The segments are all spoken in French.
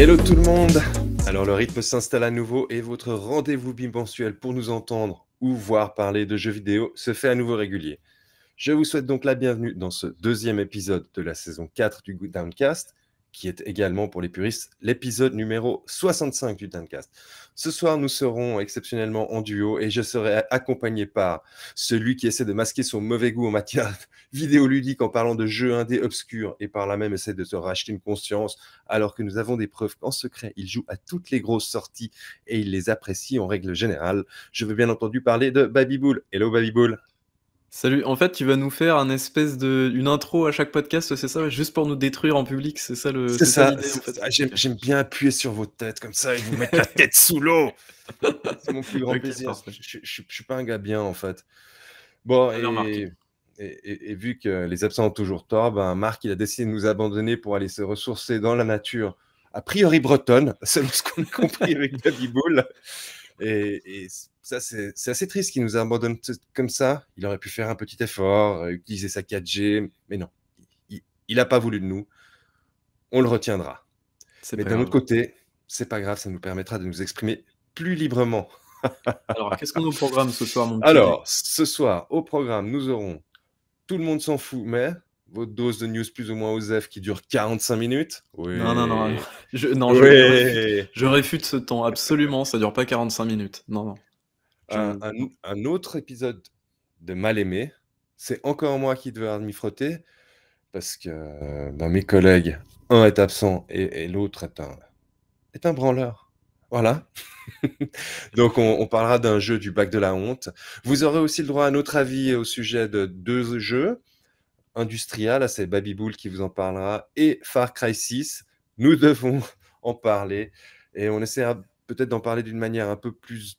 Hello tout le monde Alors le rythme s'installe à nouveau et votre rendez-vous bimensuel pour nous entendre ou voir parler de jeux vidéo se fait à nouveau régulier. Je vous souhaite donc la bienvenue dans ce deuxième épisode de la saison 4 du Downcast, qui est également pour les puristes l'épisode numéro 65 du Downcast. Ce soir, nous serons exceptionnellement en duo et je serai accompagné par celui qui essaie de masquer son mauvais goût en matière vidéoludique en parlant de jeux indés obscurs et par là même essaie de se racheter une conscience alors que nous avons des preuves qu'en secret, il joue à toutes les grosses sorties et il les apprécie en règle générale. Je veux bien entendu parler de Baby Bull. Hello Baby Salut. En fait, tu vas nous faire un espèce de une intro à chaque podcast, c'est ça, juste pour nous détruire en public, c'est ça le. C'est ça. J'aime bien appuyer sur vos têtes comme ça et vous mettre la tête sous l'eau. C'est mon plus grand plaisir. Je, je, suis pas un gars bien en fait. Bon et, et, vu que les absents ont toujours tort, ben Marc il a décidé de nous abandonner pour aller se ressourcer dans la nature, a priori bretonne, selon ce qu'on a compris avec David Bull. et c'est assez triste qu'il nous abandonne comme ça. Il aurait pu faire un petit effort, euh, utiliser sa 4G, mais non. Il n'a pas voulu de nous. On le retiendra. Mais d'un autre côté, c'est pas grave, ça nous permettra de nous exprimer plus librement. Alors, qu'est-ce qu'on a programme ce soir, mon Alors, ce soir, au programme, nous aurons Tout le monde s'en fout, mais votre dose de news plus ou moins F qui dure 45 minutes. Non, non, non. Je, non, je, réfute, ce temps, absolument. Ça ne dure pas 45 minutes. Non, non. Un, un, autre épisode de Mal aimé, c'est encore moi qui devrais m'y frotter parce que ben, mes collègues, un est absent et, l'autre est un, est un branleur. Voilà. Donc, on, parlera d'un jeu du bac de la honte. Vous aurez aussi le droit à notre avis au sujet de deux jeux industriels. Là, c'est bull qui vous en parlera et Far Cry 6. Nous devons en parler et on essaiera peut-être d'en parler d'une manière un peu plus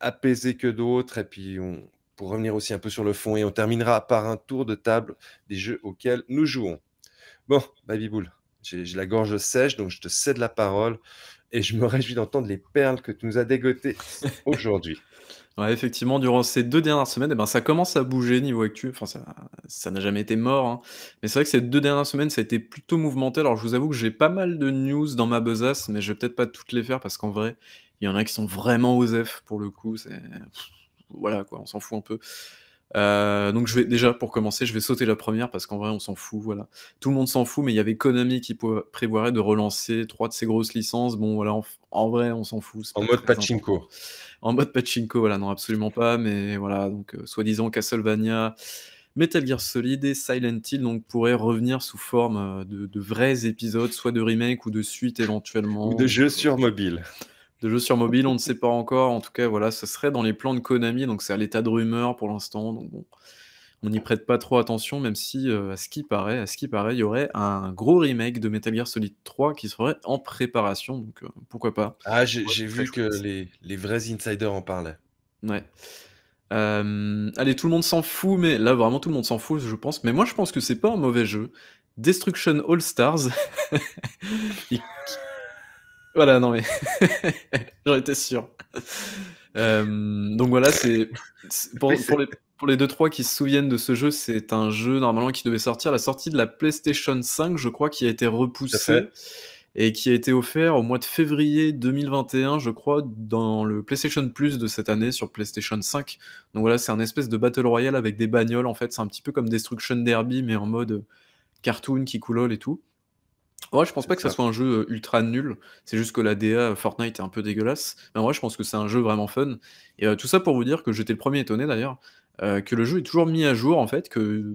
apaisé que d'autres. Et puis, on, pour revenir aussi un peu sur le fond, et on terminera par un tour de table des jeux auxquels nous jouons. Bon, Baby Bull, j'ai la gorge sèche, donc je te cède la parole et je me réjouis d'entendre les perles que tu nous as dégotées aujourd'hui. effectivement, durant ces deux dernières semaines, eh ben, ça commence à bouger niveau actuel, Enfin, ça n'a jamais été mort. Hein. Mais c'est vrai que ces deux dernières semaines, ça a été plutôt mouvementé. Alors, je vous avoue que j'ai pas mal de news dans ma besace, mais je vais peut-être pas toutes les faire parce qu'en vrai, il y en a qui sont vraiment aux F, pour le coup. C'est... Voilà, quoi, on s'en fout un peu. Euh, donc je vais déjà pour commencer, je vais sauter la première parce qu'en vrai on s'en fout, voilà. Tout le monde s'en fout, mais il y avait Konami qui prévoirait de relancer trois de ses grosses licences. Bon voilà, en, vrai on s'en fout. En mode pachinko. En mode pachinko, voilà, non absolument pas, mais voilà donc euh, soi-disant Castlevania, Metal Gear Solid et Silent Hill donc pourraient revenir sous forme euh, de, de vrais épisodes, soit de remake ou de suite éventuellement. Ou de jeux sur mobile de jeux sur mobile, on ne sait pas encore. En tout cas, voilà, ce serait dans les plans de Konami, donc c'est à l'état de rumeur pour l'instant. Donc bon, on n'y prête pas trop attention, même si euh, à ce qui paraît, à ce qui paraît, il y aurait un gros remake de Metal Gear Solid 3 qui serait en préparation. Donc euh, pourquoi pas Ah, j'ai vu que les, vrais insiders en parlaient. Ouais. Euh, allez, tout le monde s'en fout, mais là vraiment tout le monde s'en fout, je pense. Mais moi, je pense que c'est pas un mauvais jeu. Destruction All Stars, Voilà, non mais j'en étais sûr. Euh, donc voilà, c'est pour, les, pour les deux trois qui se souviennent de ce jeu, c'est un jeu normalement qui devait sortir à la sortie de la PlayStation 5, je crois, qui a été repoussé et qui a été offert au mois de février 2021, je crois, dans le PlayStation Plus de cette année sur PlayStation 5. Donc voilà, c'est un espèce de battle royale avec des bagnoles en fait, c'est un petit peu comme Destruction Derby mais en mode cartoon qui coulole et tout. Ouais, je pense pas que ça, soit un jeu euh, ultra nul. C'est juste que la DA Fortnite est un peu dégueulasse. Mais moi je pense que c'est un jeu vraiment fun. Et euh, tout ça pour vous dire que j'étais le premier étonné d'ailleurs euh, que le jeu est toujours mis à jour en fait, que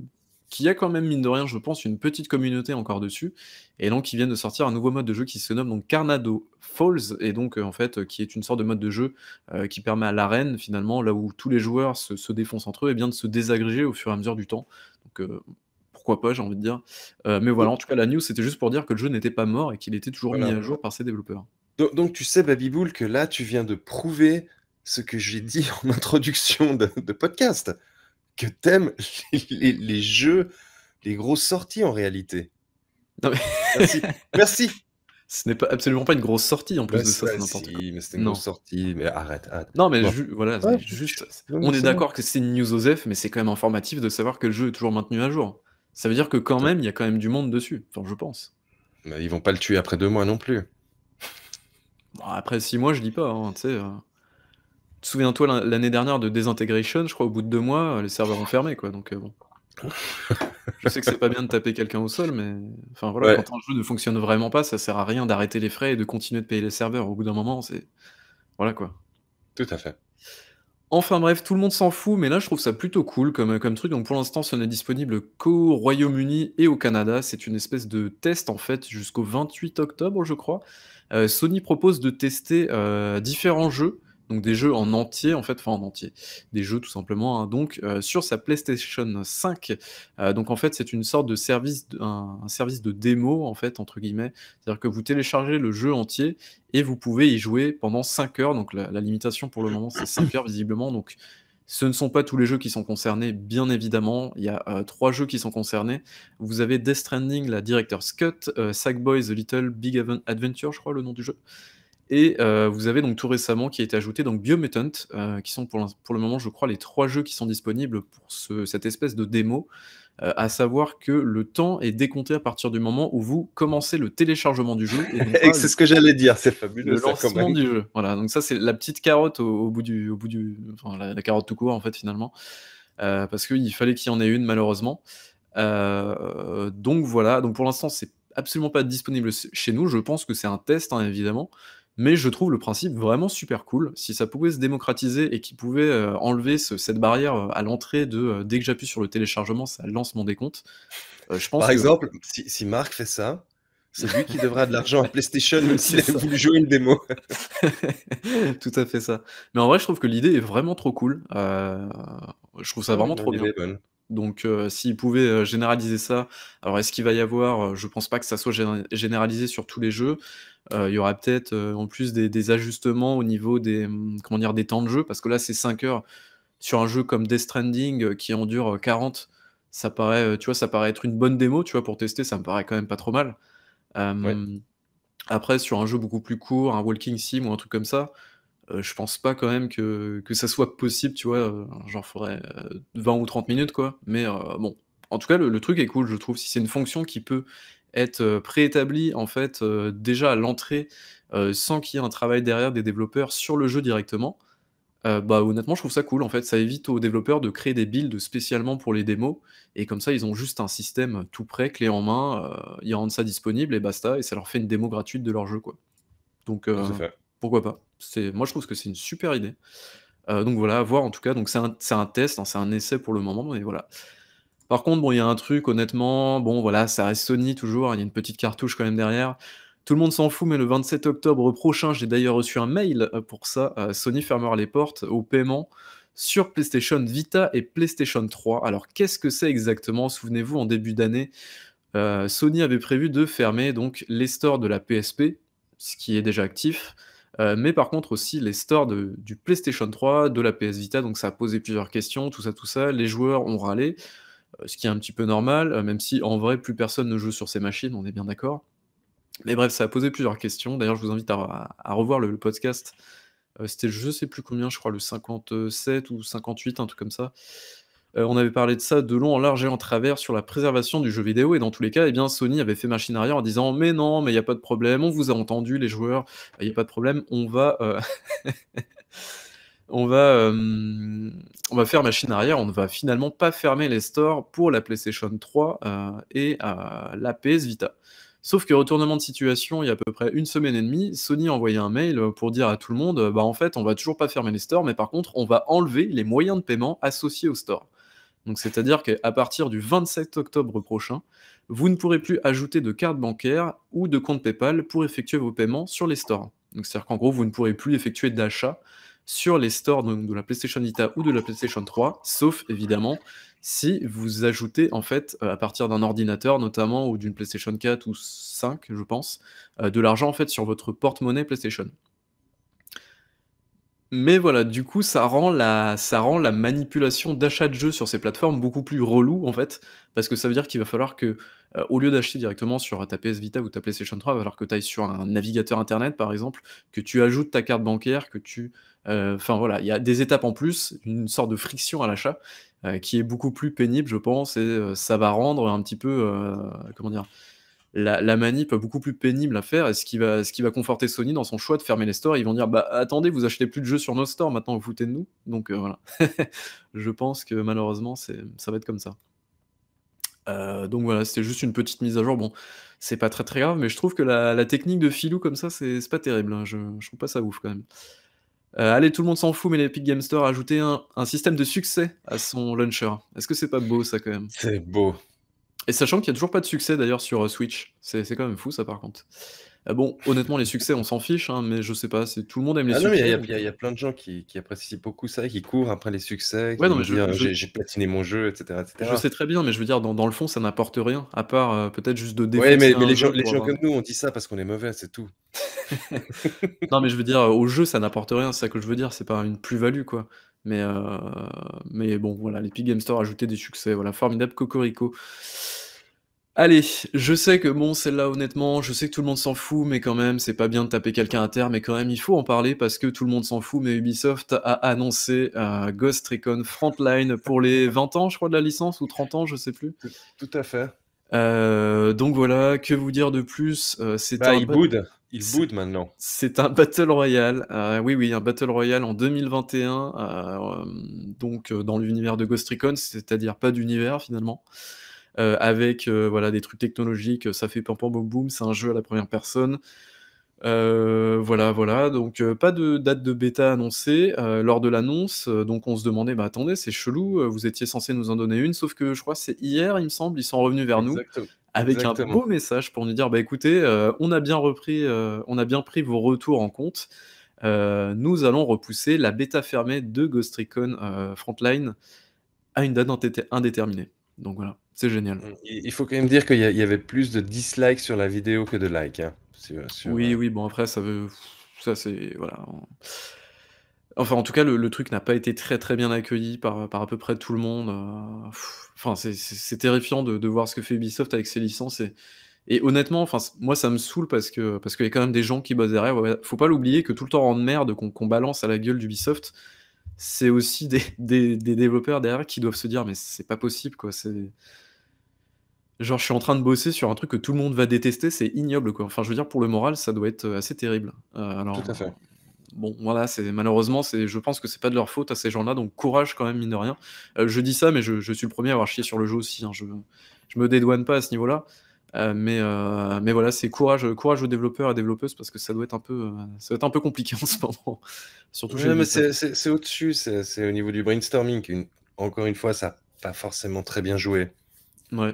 qu'il y a quand même mine de rien, je pense, une petite communauté encore dessus. Et donc, ils viennent de sortir un nouveau mode de jeu qui se nomme donc Carnado Falls, et donc en fait, qui est une sorte de mode de jeu qui permet à l'arène, finalement, là où tous les joueurs se, défoncent entre eux, et eh bien de se désagréger au fur et à mesure du temps. Donc, pourquoi pas, j'ai envie de dire. Euh, mais voilà, en tout cas, la news, c'était juste pour dire que le jeu n'était pas mort et qu'il était toujours mis à jour par ses développeurs. Donc, tu sais, Babiboul, que là, tu viens de prouver ce que j'ai dit en introduction de, podcast, que t'aimes les, les, jeux, les grosses sorties en réalité. Merci. Ce n'est pas absolument pas une grosse sortie en plus de ça, n'importe quoi. mais c'était une non. grosse sortie, mais arrête. arrête. Non, mais voilà, juste, on est d'accord que c'est une news OZEF, mais c'est quand même informatif de savoir que le jeu est toujours maintenu à jour. Ça veut dire que quand même, il y a quand même du monde dessus, enfin, je pense. Mais ils vont pas le tuer après deux mois non plus. après six mois, je dis pas, hein, tu euh. Souviens-toi l'année dernière de désintégration je crois au bout de deux mois, les serveurs ont fermé, quoi. Donc euh, bon. je sais que c'est pas bien de taper quelqu'un au sol, mais enfin voilà, quand un jeu ne fonctionne vraiment pas, ça sert à rien d'arrêter les frais et de continuer de payer les serveurs. Au bout d'un moment, c'est voilà quoi. Tout à fait. Enfin bref, tout le monde s'en fout, mais là je trouve ça plutôt cool comme, euh, comme truc. Donc pour l'instant, ce n'est disponible qu'au Royaume-Uni et au Canada. C'est une espèce de test en fait jusqu'au 28 octobre, je crois. Euh, Sony propose de tester euh, différents jeux donc des jeux en entier, en fait, enfin en entier, des jeux tout simplement, hein. donc euh, sur sa PlayStation 5. Euh, donc en fait, c'est une sorte de service, un, service de démo, en fait, entre guillemets. C'est-à-dire que vous téléchargez le jeu entier et vous pouvez y jouer pendant 5 heures. Donc la, limitation pour le moment, c'est 5 heures visiblement. Donc ce ne sont pas tous les jeux qui sont concernés, bien évidemment. Il y a 3 euh, trois jeux qui sont concernés. Vous avez Death Stranding, la Director's Cut, Sackboy The Little Big Adventure, je crois, le nom du jeu. Et euh, vous avez donc tout récemment qui a été ajouté donc Biomutant, euh, qui sont pour, le moment, je crois, les trois jeux qui sont disponibles pour cette espèce de démo. Euh, à savoir que le temps est décompté à partir du moment où vous commencez le téléchargement du jeu. Et c'est ce que j'allais dire, c'est fabuleux. Le lancement du jeu. Voilà, donc ça c'est la petite carotte au, bout du, au bout du, enfin la, carotte tout court en fait finalement, parce qu'il fallait qu'il y en ait une malheureusement. donc voilà, donc pour l'instant c'est absolument pas disponible chez nous. Je pense que c'est un test, hein, évidemment. Mais je trouve le principe vraiment super cool. Si ça pouvait se démocratiser et qu'il pouvait euh, enlever cette barrière euh, à l'entrée de euh, dès que j'appuie sur le téléchargement, ça lance mon décompte. je pense Par exemple, si, si, Marc fait ça, c'est lui qui devra de l'argent à PlayStation, même s'il a voulu jouer une démo. Tout à fait ça. Mais en vrai, je trouve que l'idée est vraiment trop cool. je trouve ça ah vraiment trop bien. Bonne. Donc, euh, s'ils pouvaient euh, généraliser ça, alors est-ce qu'il va y avoir, euh, je pense pas que ça soit généralisé sur tous les jeux, il y aura peut-être en plus des, ajustements au niveau des, mm, des temps de jeu, parce que là, c'est 5 heures sur un jeu comme Death Stranding qui en dure 40, ça paraît, tu vois, ça paraît être une bonne démo, tu vois, pour tester, ça me paraît quand même pas trop mal. Après, sur un jeu beaucoup plus court, un Walking Sim ou un truc comme ça, euh, je pense pas quand même que, ça soit possible, tu vois. J'en ferai 20 ou 30 minutes, quoi. Mais euh, bon, en tout cas, le, le, truc est cool, je trouve. Si c'est une fonction qui peut être euh, préétablie, en fait, déjà à l'entrée, sans qu'il y ait un travail derrière des développeurs sur le jeu directement, bah honnêtement, je trouve ça cool. En fait, ça évite aux développeurs de créer des builds spécialement pour les démos. Et comme ça, ils ont juste un système tout prêt, clé en main. ils rendent ça disponible et basta. Et ça leur fait une démo gratuite de leur jeu, quoi. Donc, pourquoi pas moi je trouve que c'est une super idée. Euh, donc voilà, à voir en tout cas. Donc c'est un, test, hein, c'est un essai pour le moment, mais voilà. Par contre, bon, il y a un truc, honnêtement, bon voilà, ça reste Sony toujours, hein, il y a une petite cartouche quand même derrière. Tout le monde s'en fout, mais le 27 octobre prochain, j'ai d'ailleurs reçu un mail euh, pour ça. Euh, Sony fermera les portes au paiement sur PlayStation Vita et PlayStation 3. Alors qu'est-ce que c'est exactement Souvenez-vous, en début d'année, Sony avait prévu de fermer donc les stores de la PSP, ce qui est déjà actif, euh, mais par contre aussi les stores du PlayStation 3, de la PS Vita, donc ça a posé plusieurs questions, tout ça, tout ça. Les joueurs ont râlé, euh, ce qui est un petit peu normal, euh, même si en vrai plus personne ne joue sur ces machines, on est bien d'accord. Mais bref, ça a posé plusieurs questions. D'ailleurs, je vous invite à, revoir le, podcast. C'était je sais plus combien, je crois le 57 ou 58, un truc comme ça. Euh, on avait parlé de ça de long en large et en travers sur la préservation du jeu vidéo. Et dans tous les cas, eh bien, Sony avait fait machine arrière en disant Mais non, mais il n'y a pas de problème, on vous a entendu, les joueurs, il n'y a pas de problème, on va. Euh, on va, euh, on va faire machine arrière, on ne va finalement pas fermer les stores pour la PlayStation 3 et la PS Vita. Sauf que retournement de situation, il y a à peu près une semaine et demie, Sony a envoyé un mail pour dire à tout le monde, bah en fait, on va toujours pas fermer les stores, mais par contre, on va enlever les moyens de paiement associés aux stores. Donc c'est-à-dire qu'à partir du 27 octobre prochain, vous ne pourrez plus ajouter de carte bancaire ou de compte PayPal pour effectuer vos paiements sur les stores. Donc c'est-à-dire qu'en gros, vous ne pourrez plus effectuer d'achat sur les stores de la PlayStation Vita ou de la PlayStation 3, sauf évidemment si vous ajoutez en fait euh, à partir d'un ordinateur notamment ou d'une PlayStation 4 ou 5 je pense, euh, de l'argent en fait sur votre porte-monnaie PlayStation. Mais voilà, du coup, ça rend la, ça rend la manipulation d'achat de jeux sur ces plateformes beaucoup plus relou, en fait, parce que ça veut dire qu'il va falloir que, euh, au lieu d'acheter directement sur ta PS Vita ou ta PlayStation 3, il va falloir que tu ailles sur un navigateur Internet, par exemple, que tu ajoutes ta carte bancaire, que tu... Euh, enfin voilà, il y a des étapes en plus, une sorte de friction à l'achat, euh, qui est beaucoup plus pénible, je pense, et ça va rendre un petit peu... comment dire la, la, manip beaucoup plus pénible à faire et ce qui, va, conforter Sony dans son choix de fermer les stores. Ils vont dire bah attendez, vous achetez plus de jeux sur nos stores maintenant, vous foutez de nous. Donc euh, voilà. je pense que malheureusement, ça va être comme ça. Euh, donc voilà, c'était juste une petite mise à jour. Bon, c'est pas très très grave, mais je trouve que la, technique de filou comme ça, c'est pas terrible. Hein. Je, je, trouve pas ça ouf quand même. Euh, allez, tout le monde s'en fout, mais l'Epic Game Store a ajouté un, un système de succès à son launcher. Est-ce que c'est pas beau ça quand même C'est beau. Et sachant qu'il n'y a toujours pas de succès d'ailleurs sur euh, Switch. C'est quand même fou ça par contre. Ah bon, honnêtement, les succès, on s'en fiche, hein, mais je sais pas, tout le monde aime les ah succès. Il y, y, a plein de gens qui, qui, apprécient beaucoup ça, qui courent après les succès, qui ouais, non, mais je, ah, j'ai platiné mon jeu, etc., Je sais très bien, mais je veux dire, dans, dans le fond, ça n'apporte rien, à part euh, peut-être juste de dévoiler. mais, mais les, gens, les gens comme nous, on dit ça parce qu'on est mauvais, c'est tout. non, mais je veux dire, au jeu, ça n'apporte rien, c'est ça que je veux dire, c'est pas une plus-value, quoi. Mais, euh, mais bon, voilà, l'Epic Game Store a ajouté des succès. Voilà, formidable Cocorico. Allez, je sais que bon, celle-là, honnêtement, je sais que tout le monde s'en fout, mais quand même, c'est pas bien de taper quelqu'un à terre, mais quand même, il faut en parler parce que tout le monde s'en fout, mais Ubisoft a annoncé euh, Ghost Recon Frontline pour les 20 ans, je crois, de la licence, ou 30 ans, je sais plus. Tout à fait. Euh, donc voilà, que vous dire de plus C'est bah, il boot maintenant. C'est un Battle Royale. Euh, oui, oui, un Battle Royale en 2021. Euh, donc, euh, dans l'univers de Ghost Recon, c'est-à-dire pas d'univers finalement. avec voilà, des trucs technologiques, ça fait pam pam boum boum, c'est un jeu à la première personne. Euh, voilà, voilà. Donc, euh, pas de date de bêta annoncée euh, lors de l'annonce. donc, on se demandait, bah attendez, c'est chelou. vous étiez censé nous en donner une, sauf que je crois que c'est hier, il me semble. Ils sont revenus vers nous avec un beau message pour nous dire, bah écoutez, on a bien repris, on a bien pris vos retours en compte. nous allons repousser la bêta fermée de Ghost Recon Frontline à une date indéterminée. Donc voilà, c'est génial. Il faut quand même dire qu'il y, avait plus de dislikes sur la vidéo que de likes. Hein. Euh, oui, oui, bon, après, ça veut. Ça, c'est. Voilà. Enfin, en tout cas, le, truc n'a pas été très, très bien accueilli par, par à peu près tout le monde. Euh, enfin, c'est terrifiant de, voir ce que fait Ubisoft avec ses licences. Et, et honnêtement, enfin, moi, ça me saoule parce que parce qu'il y a quand même des gens qui bossent derrière. faut pas l'oublier que tout le temps en merde qu'on balance à la gueule d'Ubisoft, c'est aussi des, des, développeurs derrière qui doivent se dire mais c'est pas possible quoi. C'est Genre, je suis en train de bosser sur un truc que tout le monde va détester, c'est ignoble, quoi. Enfin, je veux dire, pour le moral, ça doit être euh, assez terrible. Euh, alors, Tout à fait. Bon, voilà, c'est malheureusement, c'est, je pense que c'est pas de leur faute à ces gens-là, donc courage quand même, mine de rien. Euh, je dis ça, mais je, suis le premier à avoir chié sur le jeu aussi. Hein. Je, je me dédouane pas à ce niveau-là. mais, mais voilà, c'est courage, courage aux développeurs et développeuses parce que ça doit être un peu, ça doit être un peu compliqué en ce moment. Surtout c'est, au-dessus, c'est, au niveau du brainstorming. encore une fois, ça n'a pas forcément très bien joué. Ouais.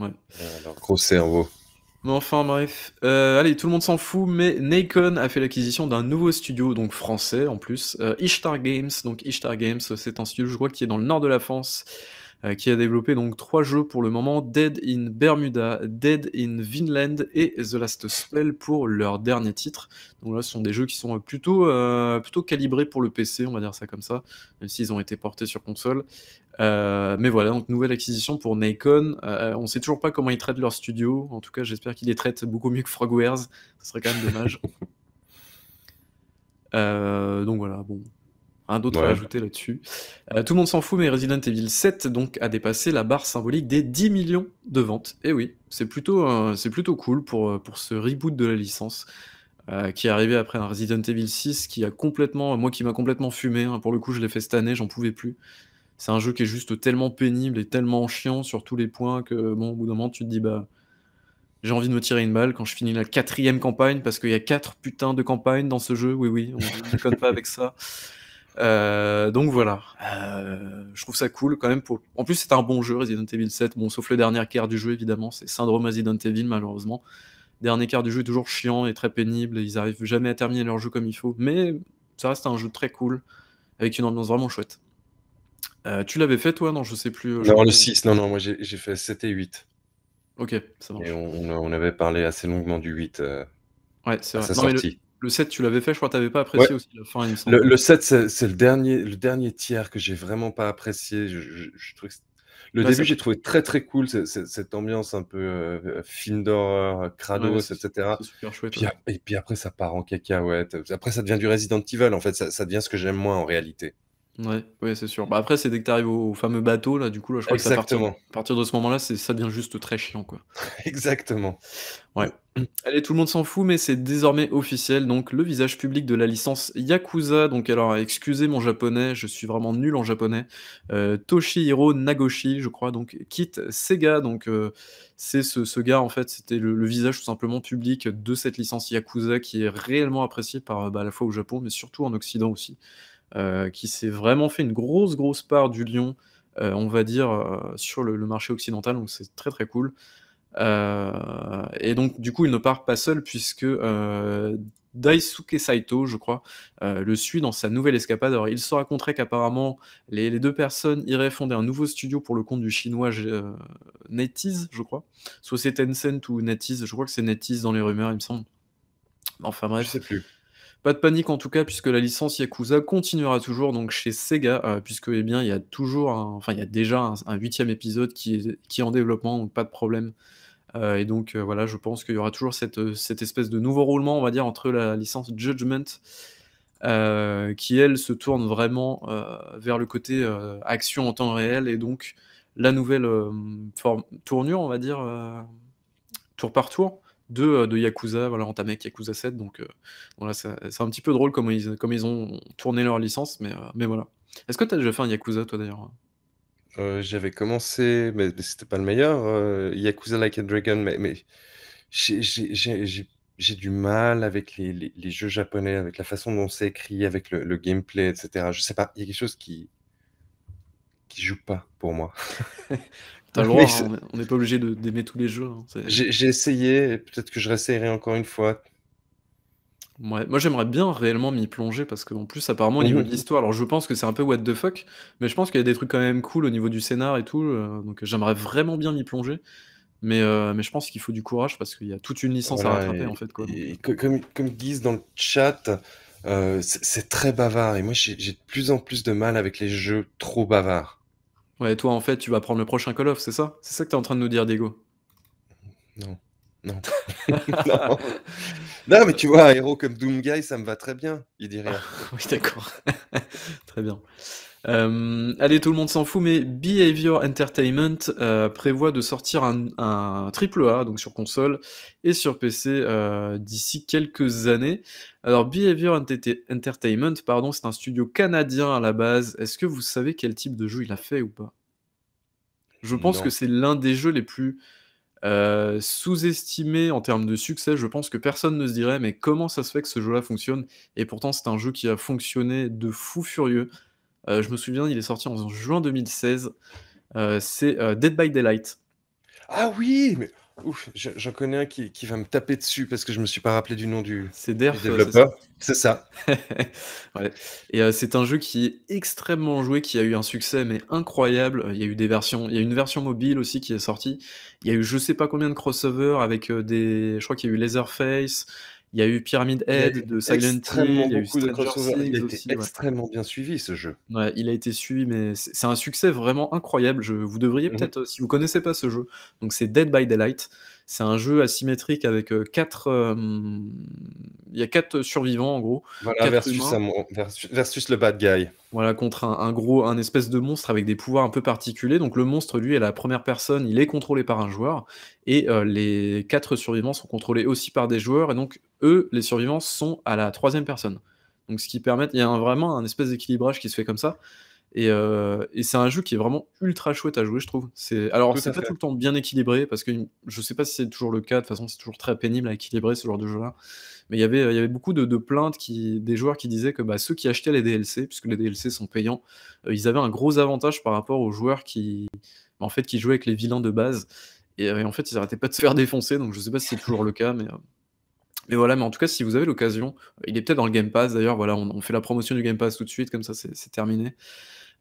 Euh, gros cerveau. Mais enfin bref, euh, allez, tout le monde s'en fout, mais Nacon a fait l'acquisition d'un nouveau studio, donc français en plus, euh, Ishtar Games. Donc Ishtar Games, euh, c'est un studio, je crois, qui est dans le nord de la France, euh, qui a développé donc trois jeux pour le moment, Dead in Bermuda, Dead in Vinland et The Last Spell pour leur dernier titre. Donc là, ce sont des jeux qui sont plutôt, euh, plutôt calibrés pour le PC, on va dire ça comme ça, même s'ils ont été portés sur console. Euh, mais voilà, donc nouvelle acquisition pour Nikon. On on sait toujours pas comment ils traitent leur studio. En tout cas, j'espère qu'ils les traitent beaucoup mieux que Frogwares. Ce serait quand même dommage. donc voilà, bon, un hein, autre à ajouter là-dessus. Euh, tout le monde s'en fout, mais Resident Evil 7 donc, a dépassé la barre symbolique des 10 millions de ventes. Et eh oui, c'est plutôt, euh, plutôt cool pour, euh, pour ce reboot de la licence. qui est arrivé après un Resident Evil 6 qui a complètement, moi qui m'a complètement fumé, hein. pour le coup je l'ai fait cette année, j'en pouvais plus. C'est un jeu qui est juste tellement pénible et tellement chiant sur tous les points que bon, au bout d'un moment tu te dis bah j'ai envie de me tirer une balle quand je finis la quatrième campagne parce qu'il y a quatre putains de campagnes dans ce jeu, oui oui, on ne déconne pas avec ça. Euh, donc voilà, euh, je trouve ça cool quand même. En plus, c'est un bon jeu, Resident Evil 7. Bon, sauf le dernier quart du jeu, évidemment, c'est syndrome Resident Evil, malheureusement. Dernier quart du jeu est toujours chiant et très pénible, ils arrivent jamais à terminer leur jeu comme il faut, mais ça reste un jeu très cool, avec une ambiance vraiment chouette. Euh, tu l'avais fait toi Non, je sais plus. non, le 6, non, non, moi j'ai fait 7 et 8. Ok, ça marche. Et on, avait parlé assez longuement du 8 à sa le 7, tu l'avais fait, je crois que tu n'avais pas apprécié aussi la fin. le, 7, c'est le dernier, le dernier tiers que j'ai vraiment pas apprécié. le début, j'ai trouvé très très cool cette ambiance un peu euh, euh, film d'horreur, crado, euh, etc. Super et puis après, ça part en cacahuète. Après, ça devient du Resident Evil. En fait, ça, ça devient ce que j'aime moins en réalité. Ouais, ouais c'est sûr. Bah après, c'est dès que tu arrives au, fameux bateau, là, du coup, je crois que à, à partir, de ce moment-là, ça devient juste très chiant, quoi. Exactement. Ouais. Allez, tout le monde s'en fout, mais c'est désormais officiel. Donc, le visage public de la licence Yakuza. Donc, alors, excusez mon japonais, je suis vraiment nul en japonais. Euh, Toshihiro Nagoshi, je crois, donc, quitte Sega. Donc, euh, c'est ce, ce, gars, en fait, c'était le, visage tout simplement public de cette licence Yakuza qui est réellement apprécié par bah, à la fois au Japon, mais surtout en Occident aussi. Euh, qui s'est vraiment fait une grosse, grosse part du lion, euh, on va dire, euh, sur le, marché occidental. Donc c'est très, très cool. et donc, du coup, il ne part pas seul puisque Daisuke Saito, je crois, le suit dans sa nouvelle escapade. Alors, il se raconterait qu'apparemment, les, deux personnes iraient fonder un nouveau studio pour le compte du chinois NetEase, je crois. Soit c'est Tencent ou NetEase, je crois que c'est NetEase dans les rumeurs, il me semble. Enfin bref. Je sais plus. Pas de panique en tout cas, puisque la licence Yakuza continuera toujours donc chez Sega, euh, puisque eh bien il y a toujours, enfin il y a déjà un huitième épisode qui est, en développement, donc pas de problème. Euh, et donc euh, voilà, je pense qu'il y aura toujours cette, cette, espèce de nouveau roulement, on va dire, entre la licence Judgment, qui elle se tourne vraiment vers le côté action en temps réel, et donc la nouvelle forme, tournure, on va dire, tour par tour de, euh, de Yakuza, voilà, avec Yakuza 7. Donc euh, voilà, c'est un petit peu drôle comment ils, comme ils ont tourné leur licence, mais, euh, mais voilà. Est-ce que tu as déjà fait un Yakuza, toi d'ailleurs hein J'avais commencé, mais, c'était pas le meilleur, Yakuza Like a Dragon, mais, mais j'ai j'ai du mal avec les, les, jeux japonais, avec la façon dont c'est écrit, avec le, le, gameplay, etc. Je sais pas, il y a quelque chose qui qui joue pas pour moi. Hein, on n'est pas obligé d'aimer tous les jeux. Hein, j'ai essayé, peut-être que je réessayerai encore une fois. Moi, j'aimerais bien réellement m'y plonger parce que qu'en plus, apparemment, au niveau de mhm. l'histoire, alors je pense que c'est un peu what the fuck, mais je pense qu'il y a des trucs quand même cool au niveau du scénar et tout. Euh, donc, j'aimerais vraiment bien m'y plonger. Mais, euh, mais je pense qu'il faut du courage parce qu'il y a toute une licence à rattraper en fait. comme, comme disent dans le chat, euh, c'est très bavard et moi j'ai de plus en plus de mal avec les jeux trop bavards. Ouais, toi, en fait, tu vas prendre le prochain Call of, c'est ça C'est ça que tu es en train de nous dire, Diego Non. Non. non. non. mais tu vois, un héros comme Doomguy, ça me va très bien. Il dit rien. oui, d'accord. très bien. Euh, allez, tout le monde s'en fout, mais Behavior Entertainment euh, prévoit de sortir un, triple A, donc sur console et sur PC euh, d'ici quelques années. Alors, Behavior Entertainment, pardon, c'est un studio canadien à la base. Est-ce que vous savez quel type de jeu il a fait ou pas Je pense que c'est l'un des jeux les plus sous-estimés en termes de succès. Je pense que personne ne se dirait, mais comment ça se fait que ce jeu-là fonctionne Et pourtant, c'est un jeu qui a fonctionné de fou furieux. Euh, je me souviens, il est sorti en juin 2016. Euh, c'est euh, Dead by Daylight. Ah oui, mais j'en connais un qui, va me taper dessus parce que je me suis pas rappelé du nom du, développeur. C'est ça. C'est Et c'est un jeu qui est extrêmement joué, qui a eu un succès mais incroyable. Il y a eu des versions, il y a une version mobile aussi qui est sortie. Il y a eu je ne sais pas combien de crossovers avec des, je crois qu'il y a eu Face. Il y a eu Pyramid Head de Silent Hill, il y a eu Stranger Things Il a été extrêmement bien suivi ce jeu. il a été suivi, mais c'est un succès vraiment incroyable. Je, vous devriez mhm. peut-être, euh, si vous connaissez pas ce jeu, donc c'est Dead by Daylight. C'est un jeu asymétrique avec euh, quatre. Il y a quatre survivants en gros. Voilà, versus, le bad guy. Voilà, contre un, gros, un espèce de monstre avec des pouvoirs un peu particuliers. Donc le monstre, lui, est la première personne, il est contrôlé par un joueur. Et euh, les quatre survivants sont contrôlés aussi par des joueurs. Et donc, eux, les survivants, sont à la troisième personne. Donc ce qui permet, il y a vraiment un espèce d'équilibrage qui se fait comme ça. Euh, et, c'est un jeu qui est vraiment ultra chouette à jouer, je trouve. C'est alors c'est pas tout le temps bien équilibré parce que je sais pas si c'est toujours le cas. De toute façon, c'est toujours très pénible à équilibrer ce genre de jeu-là. Mais il y avait il y avait beaucoup de, plaintes qui des joueurs qui disaient que bah, ceux qui achetaient les DLC puisque les DLC sont payants, euh, ils avaient un gros avantage par rapport aux joueurs qui bah, en fait qui jouaient avec les vilains de base. Euh, et, en fait, ils arrêtaient pas de se faire défoncer. Donc je sais pas si c'est toujours le cas, mais Mais voilà, mais en tout cas, si vous avez l'occasion, il est peut-être dans le Game Pass d'ailleurs, voilà, on, on, fait la promotion du Game Pass tout de suite, comme ça c'est terminé.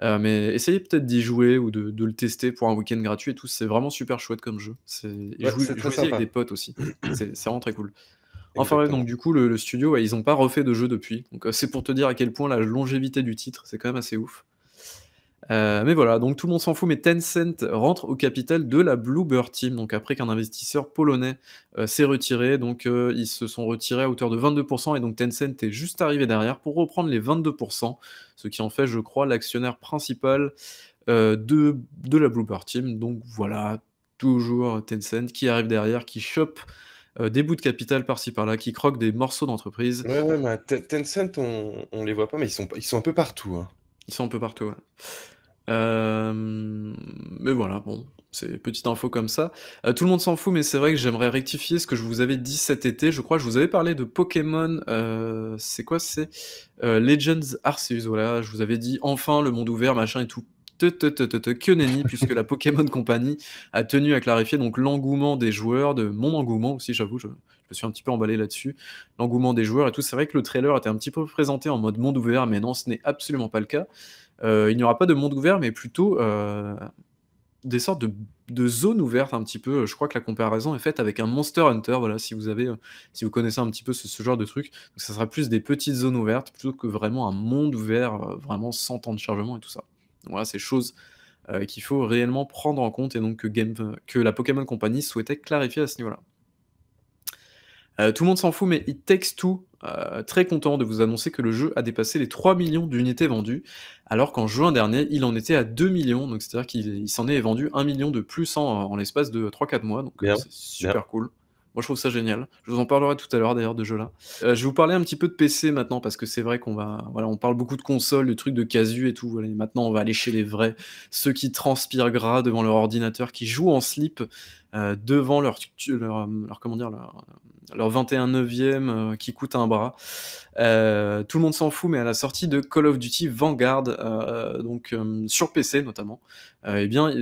Euh, mais essayez peut-être d'y jouer ou de, le tester pour un week-end gratuit et tout. C'est vraiment super chouette comme jeu. C'est jouez, avec des potes aussi. C'est vraiment très cool. Enfin donc du coup, le, studio, ils n'ont pas refait de jeu depuis. Donc euh, c'est pour te dire à quel point la longévité du titre, c'est quand même assez ouf. Euh, mais voilà, donc tout le monde s'en fout, mais Tencent rentre au capital de la Bluebird Team, donc après qu'un investisseur polonais euh, s'est retiré, donc euh, ils se sont retirés à hauteur de 22%, et donc Tencent est juste arrivé derrière pour reprendre les 22%, ce qui en fait, je crois, l'actionnaire principal de, la Bluebird Team. Donc voilà, toujours Tencent qui arrive derrière, qui chope des bouts de capital par-ci par-là, qui croque des morceaux d'entreprise. Ouais, mais Tencent, on, on les voit pas, mais ils sont, ils sont un peu partout. Hein. Ils sont un peu partout, euh, mais voilà, bon, c'est petite info comme ça. Euh, tout le monde s'en fout, mais c'est vrai que j'aimerais rectifier ce que je vous avais dit cet été. Je crois que je vous avais parlé de Pokémon. Euh, c'est quoi C'est Legends Arceus. Voilà, je vous avais dit enfin le monde ouvert, machin et tout. que nenni, puisque la Pokémon Company a tenu à clarifier donc l'engouement des joueurs, de mon engouement aussi, j'avoue, je, je, me suis un petit peu emballé là-dessus, l'engouement des joueurs et tout. C'est vrai que le trailer était un petit peu présenté en mode monde ouvert, mais non, ce n'est absolument pas le cas. Euh, il n'y aura pas de monde ouvert, mais plutôt euh, des sortes de, zones ouvertes un petit peu. Je crois que la comparaison est faite avec un Monster Hunter. Voilà, si vous avez, euh, si vous connaissez un petit peu ce, genre de truc, donc ça sera plus des petites zones ouvertes plutôt que vraiment un monde ouvert, vraiment sans temps de chargement et tout ça. Donc voilà, c'est choses qu'il faut réellement prendre en compte et donc que, que la Pokémon Company souhaitait clarifier à ce niveau-là. tout le monde s'en fout, mais It Takes tout. Euh, très content de vous annoncer que le jeu a dépassé les 3 millions d'unités vendues, alors qu'en juin dernier, il en était à 2 millions, donc c'est-à-dire qu'il s'en est vendu 1 million de plus en, l'espace de 3-4 mois, donc euh, c'est super cool. Moi, je trouve ça génial. Je vous en parlerai tout à l'heure d'ailleurs de jeu-là. Euh, je vais vous parler un petit peu de PC maintenant parce que c'est vrai qu'on va, voilà, on parle beaucoup de consoles, de trucs de casu et tout. maintenant, on va aller chez les vrais, ceux qui transpirent gras devant leur ordinateur, qui jouent en slip devant leur, leur, leur, comment dire, leur, leur 21 neuvième euh, qui coûte un bras. Euh, tout le monde s'en fout, mais à la sortie de Call of Duty Vanguard, euh, donc sur PC notamment, eh bien il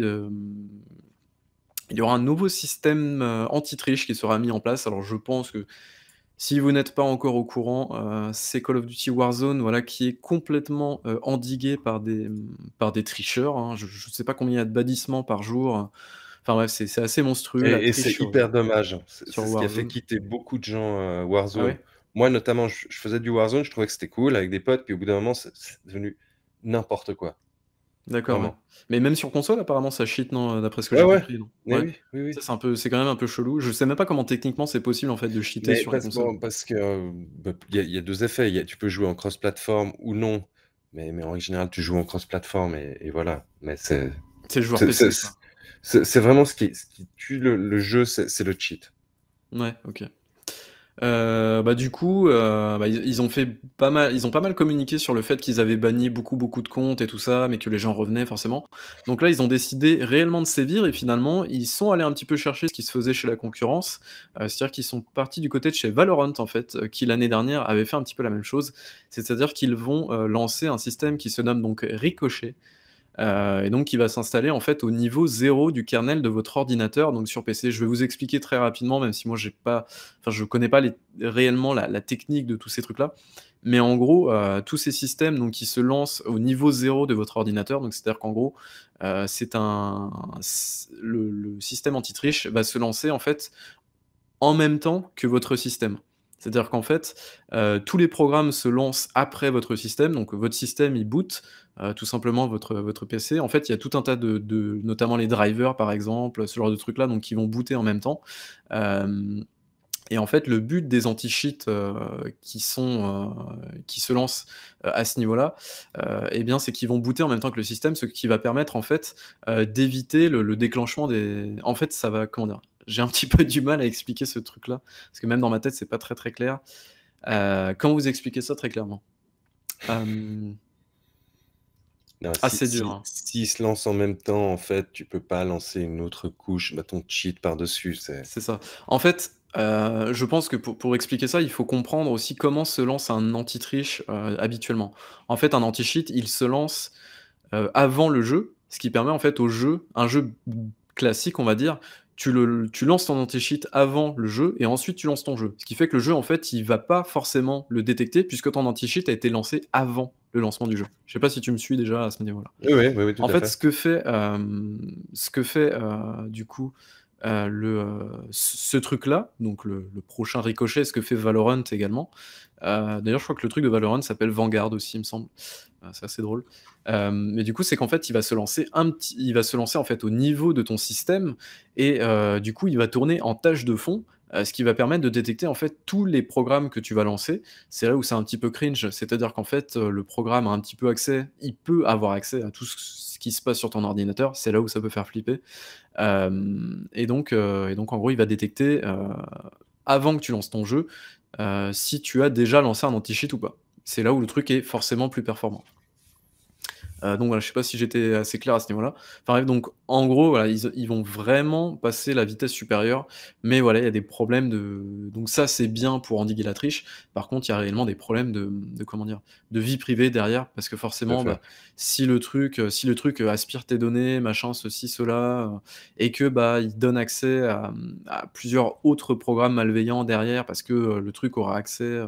y aura un nouveau système anti-triche qui sera mis en place. Alors je pense que si vous n'êtes pas encore au courant, c'est Call of Duty Warzone voilà, qui est complètement endigué par des, par des tricheurs. Hein. Je ne sais pas combien il y a de badissements par jour Enfin bref, c'est assez monstrueux. Et, c'est hyper dommage. C'est ce qui a fait quitter beaucoup de gens euh, ah Warzone. Moi, notamment, je, faisais du Warzone, je trouvais que c'était cool avec des potes, puis au bout d'un moment, c'est devenu n'importe quoi. D'accord. Mais même sur console, apparemment, ça cheat, non euh, D'après ce que j'ai compris. oui, oui, oui. c'est un peu, c'est quand même un peu chelou. Je sais même pas comment techniquement c'est possible en fait de cheater sur console. parce que euh, bah, il y, a deux effets. tu peux jouer en cross-platform ou non. Mais, mais, en général, tu joues en cross-platform et, voilà. Mais c'est. C'est joueur PC. C'est vraiment ce qui, tue le, jeu, c'est le cheat. Ouais, ok. Euh, bah du coup, euh, bah, ils ont fait pas mal, ils ont pas mal communiqué sur le fait qu'ils avaient banni beaucoup beaucoup de comptes et tout ça, mais que les gens revenaient forcément. Donc là, ils ont décidé réellement de sévir et finalement, ils sont allés un petit peu chercher ce qui se faisait chez la concurrence, euh, c'est-à-dire qu'ils sont partis du côté de chez Valorant en fait, qui l'année dernière avait fait un petit peu la même chose, c'est-à-dire qu'ils vont lancer un système qui se nomme donc Ricochet, euh, et donc, qui va s'installer en fait au niveau zéro du kernel de votre ordinateur, donc sur PC. Je vais vous expliquer très rapidement, même si moi j'ai pas, je connais pas réellement la, technique de tous ces trucs-là. Mais en gros, euh, tous ces systèmes qui se lancent au niveau zéro de votre ordinateur, donc c'est-à-dire qu'en gros, euh, c'est un le, le système anti-triche va se lancer en fait en même temps que votre système. C'est-à-dire qu'en fait, euh, tous les programmes se lancent après votre système. Donc, votre système, il boot euh, tout simplement votre, votre PC. En fait, il y a tout un tas de, notamment les drivers, par exemple, ce genre de trucs-là, donc qui vont booter en même temps. Euh, et en fait, le but des anti-cheats qui, qui se lancent à ce niveau-là, eh bien, c'est qu'ils vont booter en même temps que le système, ce qui va permettre en fait d'éviter le, le, déclenchement des. En fait, ça va comment dire j'ai un petit peu du mal à expliquer ce truc-là, parce que même dans ma tête, c'est pas très très clair. Euh, comment vous expliquez ça très clairement euh, non, Ah, c'est dur. Hein. si, se lance en même temps, en fait, tu peux pas lancer une autre couche, bah, ton cheat par-dessus. C'est... ça. En fait, euh, je pense que pour, pour, expliquer ça, il faut comprendre aussi comment se lance un anti-triche habituellement. En fait, un anti-cheat, il se lance avant le jeu, ce qui permet en fait au jeu, un jeu classique, on va dire, tu, le, tu lances ton anti-cheat avant le jeu et ensuite tu lances ton jeu. Ce qui fait que le jeu, en fait, il va pas forcément le détecter puisque ton anti-cheat a été lancé avant le lancement du jeu. Je sais pas si tu me suis déjà à ce niveau-là. Oui, oui, en fait, ce que fait, euh, ce que fait euh, du coup euh, le, euh, ce truc-là, donc le, prochain ricochet, ce que fait Valorant également. Euh, d'ailleurs, je crois que le truc de Valorant s'appelle Vanguard aussi, il me semble. c'est assez drôle. mais du coup, c'est qu'en fait, il va se lancer un petit, il va se lancer en fait au niveau de ton système et du coup, il va tourner en tâche de fond. ce qui va permettre de détecter en fait tous les programmes que tu vas lancer. C'est là où c'est un petit peu cringe, c'est-à-dire qu'en fait le programme a un petit peu accès, il peut avoir accès à tout ce qui se passe sur ton ordinateur. C'est là où ça peut faire flipper. Euh, et, donc, euh, et donc, en gros, il va détecter, euh, avant que tu lances ton jeu, si tu as déjà lancé un anti-cheat ou pas. C'est là où le truc est forcément plus performant. Euh, donc voilà, je sais pas si j'étais assez clair à ce niveau-là. Enfin, donc en gros, voilà, ils, vont vraiment passer la vitesse supérieure, mais voilà, il y a des problèmes de. Donc ça, c'est bien pour endiguer la triche. Par contre, il y a réellement des problèmes de, comment dire, de vie privée derrière, parce que forcément, bah, si le truc, euh, si le truc euh, aspire tes données, machin, ceci, cela, et que bah il donne accès à, plusieurs autres programmes malveillants derrière, parce que le truc aura accès,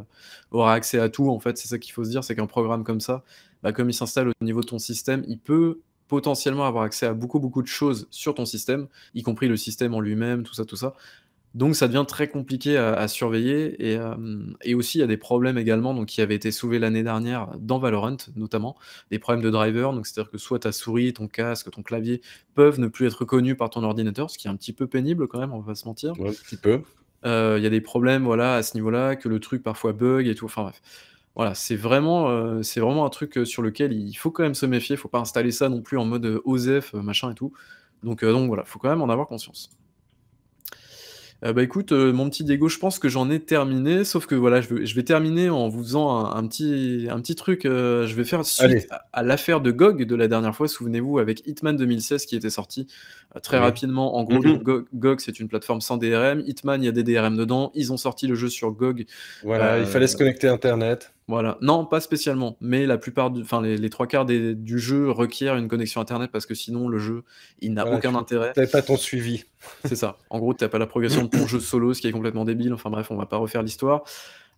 aura accès à tout. En fait, c'est ça qu'il faut se dire, c'est qu'un programme comme ça bah, comme il s'installe au niveau de ton système, il peut potentiellement avoir accès à beaucoup, beaucoup de choses sur ton système, y compris le système en lui-même, tout ça, tout ça. Donc ça devient très compliqué à, surveiller euh, et, aussi il y a des problèmes également donc, qui avaient été soulevés l'année dernière dans Valorant notamment, des problèmes de driver, donc c'est-à-dire que soit ta souris, ton casque, ton clavier peuvent ne plus être connus par ton ordinateur, ce qui est un petit peu pénible quand même, on va se mentir. un petit peu. Euh, il y a des problèmes voilà, à ce niveau-là, que le truc parfois bug et tout, enfin bref. Voilà, c'est vraiment, euh, c'est vraiment un truc euh, sur lequel il faut quand même se méfier. Il faut pas installer ça non plus en mode euh, OSEF, machin et tout. Donc, donc voilà, faut quand même en avoir conscience. bah écoute, mon petit Diego, je pense que j'en ai terminé, sauf que voilà, je, je vais terminer en vous faisant un, petit, un petit truc. je vais faire suite à, l'affaire de GOG de la dernière fois, souvenez-vous, avec Hitman 2016 qui était sorti très rapidement. En gros, mm-hmm. GOG, c'est une plateforme sans DRM. Hitman, il y a des DRM dedans. Ils ont sorti le jeu sur GOG. Voilà, il fallait se connecter à Internet. Voilà. Non, pas spécialement, mais la plupart, enfin les, trois quarts du jeu requièrent une connexion internet parce que sinon le jeu, il n'a aucun tu, intérêt. pas ton suivi. C'est ça. En gros, t'as pas la progression de ton jeu solo, ce qui est complètement débile. Enfin bref, on va pas refaire l'histoire.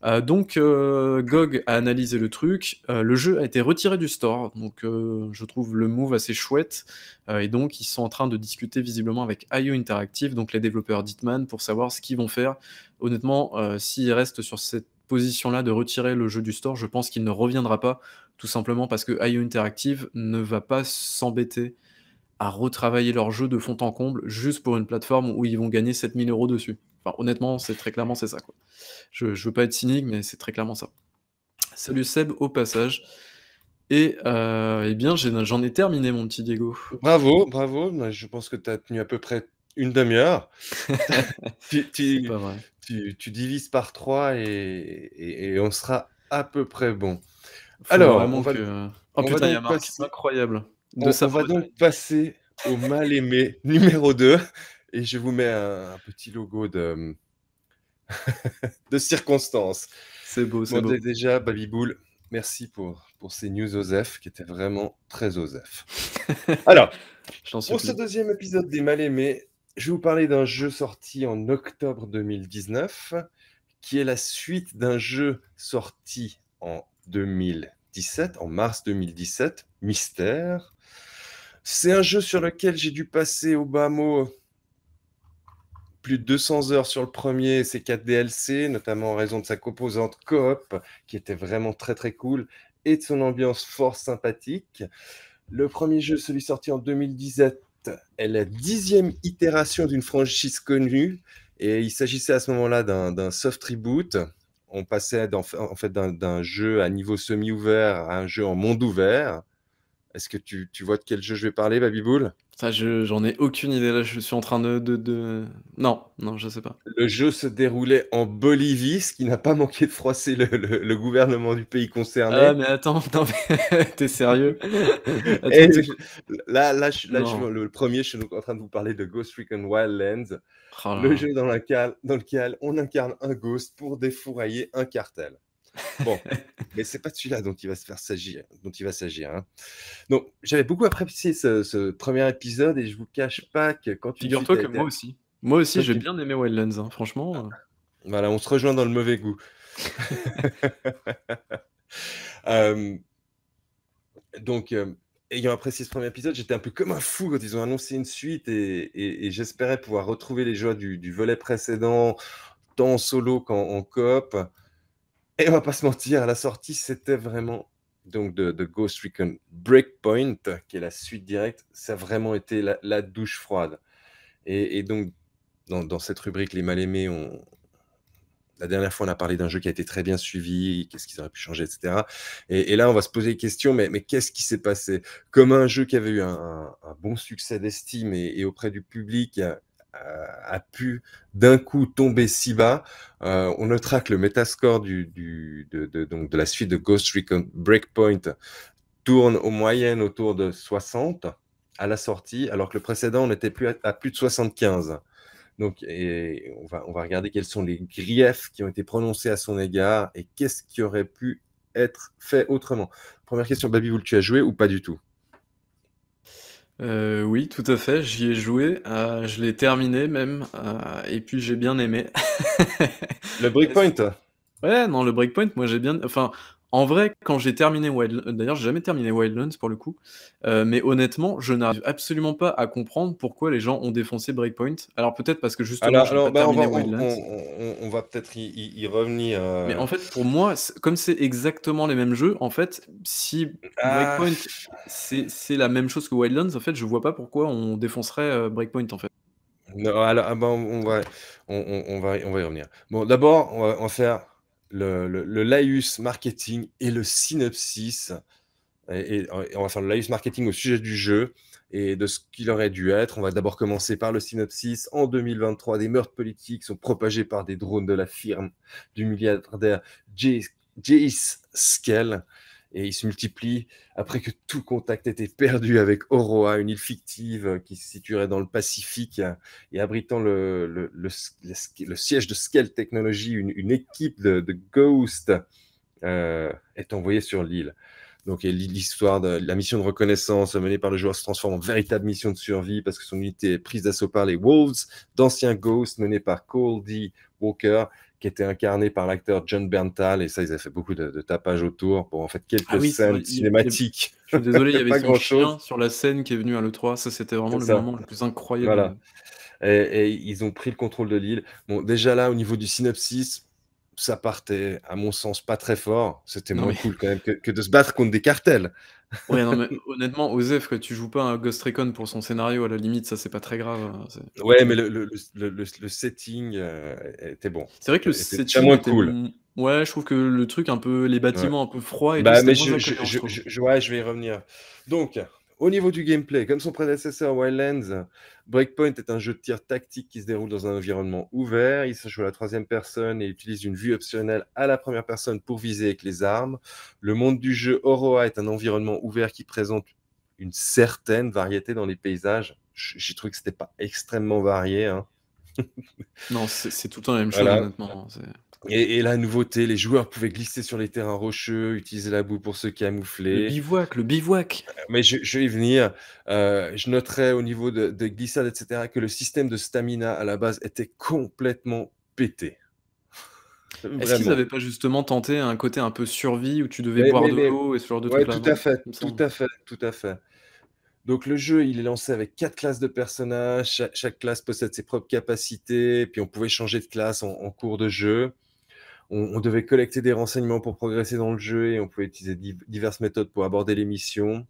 Euh, donc euh, GOG a analysé le truc. Euh, le jeu a été retiré du store, donc je trouve le move assez chouette. et donc ils sont en train de discuter visiblement avec IO Interactive, donc les développeurs d'Itman, pour savoir ce qu'ils vont faire. Honnêtement, s'ils restent sur cette position-là de retirer le jeu du store, je pense qu'il ne reviendra pas, tout simplement parce que IO Interactive ne va pas s'embêter à retravailler leur jeu de fond en comble juste pour une plateforme où ils vont gagner 7000 euros dessus. honnêtement, c'est très clairement c'est ça. Quoi. Je, veux pas être cynique, mais c'est très clairement ça. Salut Seb au passage. Et euh, eh bien, j'en ai, terminé, mon petit Diego. Bravo, bravo. Je pense que tu as tenu à peu près une demi-heure. tu, divises par trois et, on sera à peu près bon. Alors, on va, passer... incroyable. De on, va donc passer au mal aimé numéro 2 et je vous mets un, petit logo de, de circonstances. C'est beau, c'est bon, beau. Déjà, boule merci pour, pour ces news Osef qui étaient vraiment très Osef. Alors, pour ce deuxième épisode des mal aimés, je vais vous parler d'un jeu sorti en octobre 2019, qui est la suite d'un jeu sorti en 2017, en mars 2017, Mystère. C'est un jeu sur lequel j'ai dû passer au bas mot plus de 200 heures sur le premier c 4 DLC, notamment en raison de sa composante coop, qui était vraiment très très cool, et de son ambiance fort sympathique. Le premier jeu, celui sorti en 2017, est la dixième itération d'une franchise connue et il s'agissait à ce moment-là d'un soft reboot. On passait en fait d'un jeu à niveau semi-ouvert à un jeu en monde ouvert. Est-ce que tu, vois de quel jeu je vais parler, Babyboul j'en ai aucune idée. Là, je suis en train de, Non, non, je sais pas. Le jeu se déroulait en Bolivie, ce qui n'a pas manqué de froisser le, gouvernement du pays concerné. Ah, mais attends, t'es sérieux Là, je, le premier, je suis en train de vous parler de Ghost Recon Wildlands, oh le jeu dans lequel, dans lequel on incarne un ghost pour défourailler un cartel. Bon, mais c'est pas celui-là dont il va se faire s'agir, dont il va s'agir. Hein. Donc, j'avais beaucoup apprécié ce, premier épisode et je vous cache pas que quand tu figure-toi que moi aussi, moi aussi, j'ai bien aimé Wildlands, hein. franchement. Euh. Voilà, on se rejoint dans le mauvais goût. Euh, donc, euh, ayant apprécié ce premier épisode, j'étais un peu comme un fou quand ils ont annoncé une suite et, j'espérais pouvoir retrouver les joies du, du volet précédent, tant en solo qu'en coop. Et on va pas se mentir, à la sortie, c'était vraiment donc de, Ghost Recon Breakpoint, qui est la suite directe, ça a vraiment été la, douche froide. Et, donc, dans, cette rubrique, les mal-aimés, la dernière fois, on a parlé d'un jeu qui a été très bien suivi, qu'est-ce qu'ils auraient pu changer, etc. Et, là, on va se poser des questions, mais, qu'est-ce qui s'est passé Comme un jeu qui avait eu un, bon succès d'estime et, et, auprès du public, a, pu d'un coup tomber si bas. Euh, on notera que le Metascore de, la suite de Ghost Recon Breakpoint tourne en moyenne autour de 60 à la sortie, alors que le précédent, n'était plus à, plus de 75. Donc, et on, va, regarder quels sont les griefs qui ont été prononcés à son égard et qu'est-ce qui aurait pu être fait autrement. Première question, Baby, vous tu as joué ou pas du tout euh, oui, tout à fait, j'y ai joué, euh, je l'ai terminé même, euh, et puis j'ai bien aimé. le breakpoint Ouais, non, le breakpoint, moi j'ai bien... Enfin, en vrai, quand j'ai terminé Wildlands, d'ailleurs, j'ai jamais terminé Wildlands pour le coup, euh, mais honnêtement, je n'arrive absolument pas à comprendre pourquoi les gens ont défoncé Breakpoint. Alors peut-être parce que justement, on va, peut-être y, revenir. Euh. Mais en fait, pour moi, comme c'est exactement les mêmes jeux, en fait, si ah. Breakpoint c'est la même chose que Wildlands, en fait, je vois pas pourquoi on défoncerait euh, Breakpoint en fait. alors, ah, bah, on, va, on, va, on va y revenir. Bon, d'abord, on va faire le, le, marketing et le synopsis. Et, on va faire le laïus marketing au sujet du jeu et de ce qu'il aurait dû être. On va d'abord commencer par le synopsis. En 2023, des meurtres politiques sont propagés par des drones de la firme du milliardaire Jace Scale et il se multiplie après que tout contact était perdu avec Oroa, une île fictive euh, qui se situerait dans le Pacifique et abritant le, siège de Scale Technology, une, équipe de, de Ghost euh, est envoyée sur l'île. Donc l'histoire de la mission de reconnaissance menée par le joueur se transforme en véritable mission de survie parce que son unité est prise d'assaut par les Wolves, d'anciens Ghosts menés par D. Walker qui était incarné par l'acteur John Berntal, et ça, ils avaient fait beaucoup de, tapage autour pour en fait quelques ah scènes cinématiques. Je suis désolé, il y avait pas grand chose. sur la scène qui est venu à l'E3, ça c'était vraiment le moment le plus incroyable. Et, ils ont pris le contrôle de l'île. Bon, déjà là, au niveau du synopsis, ça partait, à mon sens, pas très fort. C'était moins cool quand même que, de se battre contre des cartels non, honnêtement, Osef, que tu joues pas un Ghost Recon pour son scénario, à la limite, ça c'est pas très grave. Hein, ouais, mais le, le, le, setting euh, était bon. C'est vrai que le setting moins cool. Ouais, je trouve que le truc un peu les bâtiments un peu froids et bah, mais je, je, je, ouais, je vais y revenir. Donc, au niveau du gameplay, comme son prédécesseur Wildlands, Breakpoint est un jeu de tir tactique qui se déroule dans un environnement ouvert. Il se joue à la troisième personne et utilise une vue optionnelle à la première personne pour viser avec les armes. Le monde du jeu Oroa est un environnement ouvert qui présente une certaine variété dans les paysages. J'ai trouvé que c'était pas extrêmement varié. Hein. non, c'est tout le temps la même chose, honnêtement. Hein, et, la nouveauté, les joueurs pouvaient glisser sur les terrains rocheux, utiliser la boue pour se camoufler. Le bivouac, le bivouac. Euh, mais je, vais y venir. Euh, je noterai au niveau de, de, glissade, etc., que le système de stamina à la base était complètement pété. Est-ce qu'ils n'avaient pas justement tenté un côté un peu survie où tu devais boire de l'eau et ce genre de ouais, trucs tout, à fait, tout à fait, tout à fait. Donc le jeu, il est lancé avec quatre classes de personnages. chaque classe possède ses propres capacités. Puis on pouvait changer de classe en cours de jeu on, devait collecter des renseignements pour progresser dans le jeu et on pouvait utiliser diverses méthodes pour aborder les missions.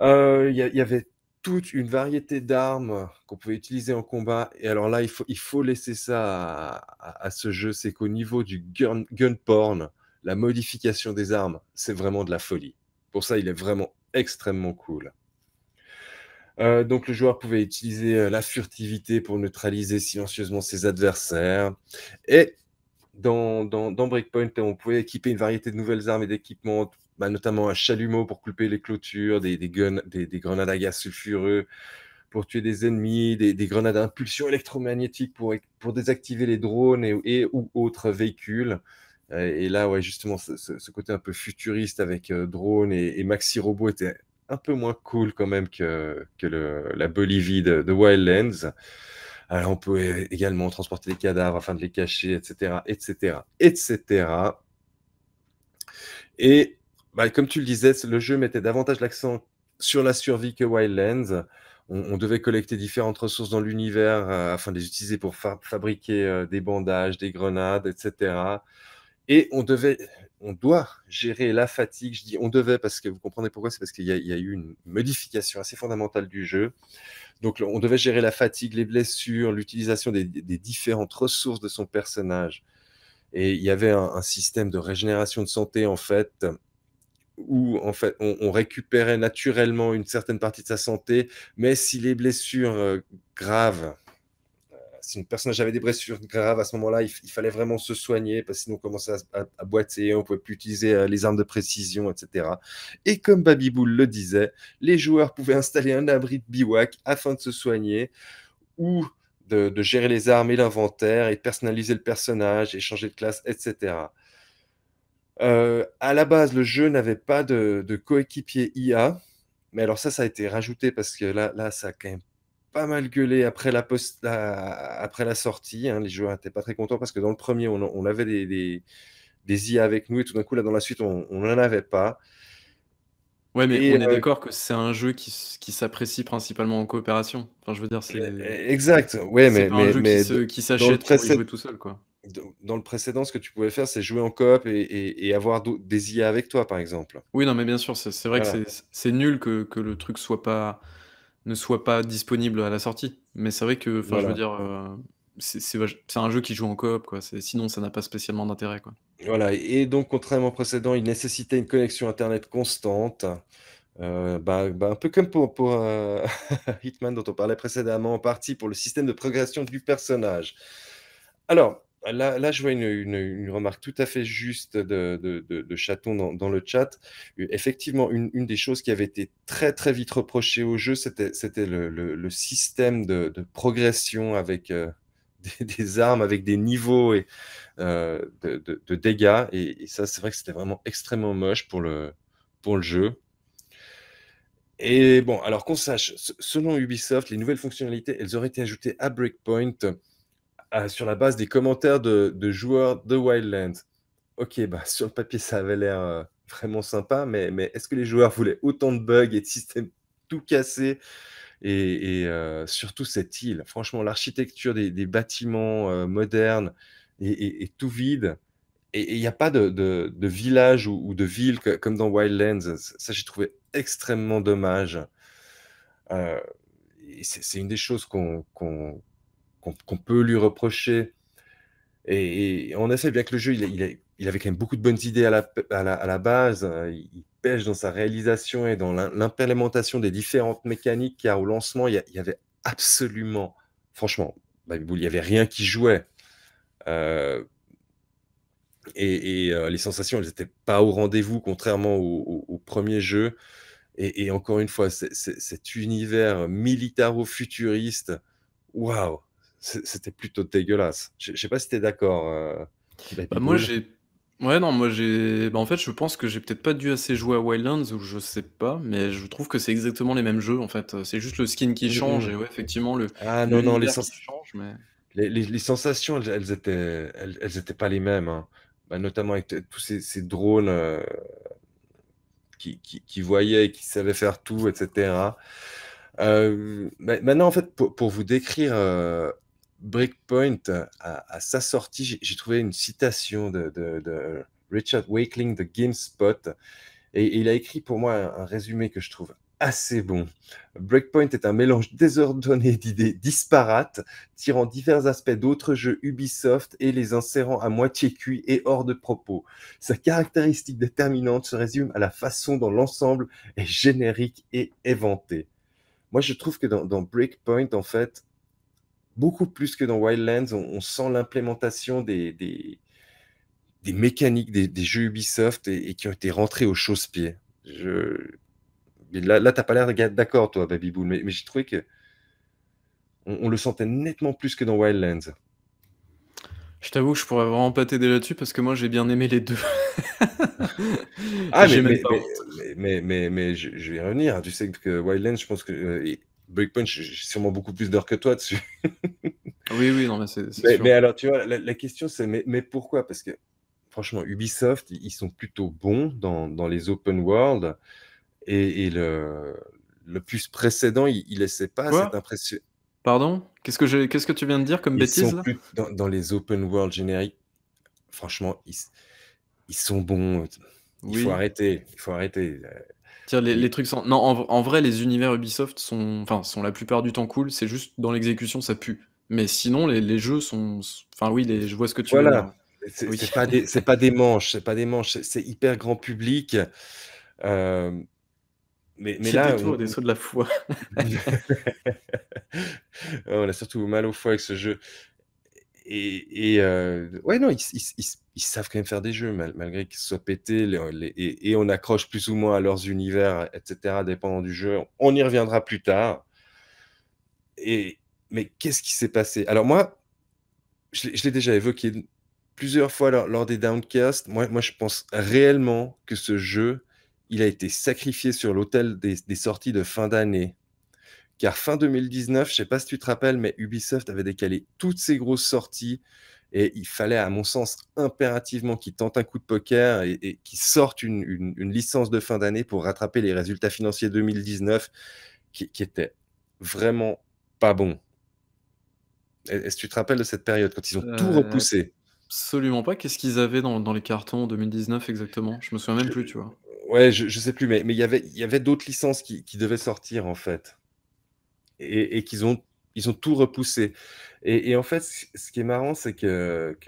Euh, il y, avait toute une variété d'armes qu'on pouvait utiliser en combat. Et alors là, il faut, laisser ça à, ce jeu, c'est qu'au niveau du gun, porn, la modification des armes, c'est vraiment de la folie. Pour ça, il est vraiment extrêmement cool. Euh, donc le joueur pouvait utiliser euh, la furtivité pour neutraliser silencieusement ses adversaires. Et dans, Breakpoint, on pouvait équiper une variété de nouvelles armes et d'équipements, bah, notamment un chalumeau pour couper les clôtures, des, grenades à gaz sulfureux pour tuer des ennemis, des, grenades à impulsion électromagnétique pour, désactiver les drones et, autres véhicules. Et là, justement, ce, côté un peu futuriste avec euh, drone et, maxi-robot était un peu moins cool quand même que, que le, la Bolivie de, de Wildlands. Euh, on peut euh, également transporter les cadavres afin de les cacher, etc., etc., etc. Et bah, comme tu le disais, le jeu mettait davantage l'accent sur la survie que Wildlands. On, devait collecter différentes ressources dans l'univers euh, afin de les utiliser pour fabriquer des bandages, des grenades, etc. Et on devait on doit gérer la fatigue. Je dis on devait parce que vous comprenez pourquoi, c'est parce qu'il y, a eu une modification assez fondamentale du jeu. Donc on devait gérer la fatigue, les blessures, l'utilisation des, différentes ressources de son personnage. Et il y avait un, système de régénération de santé en fait où en fait on, récupérait naturellement une certaine partie de sa santé, mais si les blessures euh, graves si le personnage avait des blessures graves à ce moment-là, il, fallait vraiment se soigner parce que sinon on commençait à, boiter, on pouvait plus utiliser euh, les armes de précision, etc. Et comme Bull le disait, les joueurs pouvaient installer un abri de bivouac afin de se soigner ou de, gérer les armes et l'inventaire et personnaliser le personnage et changer de classe, etc. Euh, à la base, le jeu n'avait pas de, coéquipier IA, mais alors ça, ça a été rajouté parce que là, là ça a quand même pas mal gueulé après la, poste après la sortie. Hein, les joueurs étaient pas très contents parce que dans le premier, on, on avait des, des, des, IA avec nous et tout d'un coup, là, dans la suite, on n'en avait pas. Ouais, mais on est euh, d'accord que c'est un jeu qui, qui s'apprécie principalement en coopération. Enfin, je veux dire, c'est. Eh, eh, exact, ouais, mais. mais, qui s'achète tout seul, quoi. Dans le précédent, ce que tu pouvais faire, c'est jouer en coop et, et, avoir des IA avec toi, par exemple. Oui, non, mais bien sûr, c'est vrai que c'est nul que, que, le truc soit pas ne soit pas disponible à la sortie. Mais c'est vrai que, enfin, je veux dire, euh, c'est un jeu qui joue en coop, quoi. Sinon, ça n'a pas spécialement d'intérêt, quoi. Voilà. Et donc, contrairement au précédent, il nécessitait une connexion Internet constante. Euh, bah, bah, un peu comme pour, pour euh, Hitman dont on parlait précédemment, en partie pour le système de progression du personnage. Alors, Là, je vois une, remarque tout à fait juste de, Chaton dans, le chat. Euh, effectivement, une, des choses qui avait été très très vite reprochée au jeu, c'était le, système de, progression avec euh, des, armes, avec des niveaux et, euh, de, dégâts. Et, ça, c'est vrai que c'était vraiment extrêmement moche pour le, pour le jeu. Et bon, alors qu'on sache, selon Ubisoft, les nouvelles fonctionnalités, elles auraient été ajoutées à Breakpoint ah, sur la base des commentaires de, joueurs de Wildlands. Ok, bah, sur le papier, ça avait l'air euh, vraiment sympa, mais, mais est-ce que les joueurs voulaient autant de bugs et de systèmes tout cassés et, euh, surtout cette île. Franchement, l'architecture des, bâtiments euh, modernes est, tout vide. Et il n'y a pas de, village ou, de ville comme dans Wildlands. Ça, j'ai trouvé extrêmement dommage. c'est une des choses qu'on qu'on peut lui reprocher. Et, et, on essaie, bien que le jeu, il, avait quand même beaucoup de bonnes idées à la, base, il, pêche dans sa réalisation et dans l'implémentation des différentes mécaniques car au lancement. Il y, avait absolument, franchement, bah, il n'y avait rien qui jouait. Euh, et, euh, les sensations, elles n'étaient pas au rendez-vous, contrairement au, premier jeu. Et, encore une fois, cet univers militaro-futuriste, waouh, c'était plutôt dégueulasse. Je sais pas si tu es d'accord. Euh, bah, moi, j'ai. Ouais, non, moi, j'ai. Bah, en fait, je pense que j'ai peut-être pas dû assez jouer à Wildlands ou je sais pas, mais je trouve que c'est exactement les mêmes jeux, en fait. C'est juste le skin qui mmh, mmh. change et ouais, effectivement, le. Ah non, non, les sensations. Les, sensations, elles, n'étaient étaient, elles, elles, étaient pas les mêmes. Hein. Bah, notamment avec tous ces, ces drôles. Euh, qui, qui, qui voyaient et qui savaient faire tout, etc. Euh, maintenant, en fait, pour, vous décrire Breakpoint, à, sa sortie, j'ai trouvé une citation de, Richard Wakeling de GameSpot. Et, il a écrit pour moi un, résumé que je trouve assez bon. Breakpoint est un mélange désordonné d'idées disparates, tirant divers aspects d'autres jeux Ubisoft et les insérant à moitié cuits et hors de propos. Sa caractéristique déterminante se résume à la façon dont l'ensemble est générique et éventé. Moi, je trouve que dans, dans Breakpoint, en fait, beaucoup plus que dans Wildlands. On, sent l'implémentation des, des, mécaniques des, jeux Ubisoft et, qui ont été rentrés au chausse pieds Je... Là, là tu n'as pas l'air d'accord, toi, Baby mais, mais j'ai trouvé que on, le sentait nettement plus que dans Wildlands. Je t'avoue que je pourrais vraiment pas t'aider là-dessus parce que moi j'ai bien aimé les deux. ah, mais mais mais, mais je, vais y revenir. Tu sais que Wildlands, je pense que. Euh, Breakpoint, j'ai sûrement beaucoup plus d'heures que toi dessus. oui, oui, non, mais c'est. Mais, mais, alors, tu vois, la, question, c'est mais, pourquoi Parce que, franchement, Ubisoft, ils sont plutôt bons dans, dans les open world. Et, le, le plus précédent, il, ne laissait pas cette impression. Pardon Qu'est-ce que, je... Qu'est-ce que tu viens de dire comme ils bêtise sont plus dans, dans, les open world génériques, franchement, ils, sont bons. Il faut arrêter. Il faut arrêter. Euh, les, trucs sont... en, vrai, les univers Ubisoft sont, enfin, sont la plupart du temps cool. C'est juste dans l'exécution, ça pue. Mais sinon, les, jeux sont. Enfin, oui, je vois ce que tu voilà. veux C'est pas, des, pas des manches, c'est pas des manches, c'est hyper grand public. Euh, mais, mais là. des sauts de la foi. on a surtout mal au foie avec ce jeu et, euh, ouais, non, ils, savent quand même faire des jeux, malgré qu'ils soient pétés, et, on accroche plus ou moins à leurs univers, etc., dépendant du jeu. On y reviendra plus tard. Et, mais qu'est-ce qui s'est passé Alors moi, je, l'ai déjà évoqué plusieurs fois lors, des Downcasts, moi, moi, je pense réellement que ce jeu, il a été sacrifié sur l'autel des sorties de fin d'année car fin 2019, je ne sais pas si tu te rappelles, mais Ubisoft avait décalé toutes ses grosses sorties et il fallait, à mon sens, impérativement qu'ils tentent un coup de poker et, qu'ils sortent une, licence de fin d'année pour rattraper les résultats financiers 2019 qui, qui étaient vraiment pas bons. Est-ce que tu te rappelles de cette période quand ils ont tout euh, repoussé Absolument pas. Qu'est-ce qu'ils avaient dans, les cartons en 2019 exactement Je me souviens même plus, tu vois. Ouais, je, ne sais plus, mais il y avait, d'autres licences qui devaient sortir en fait et, qu'ils ont ils ont tout repoussé. Et, en fait, ce qui est marrant, c'est que,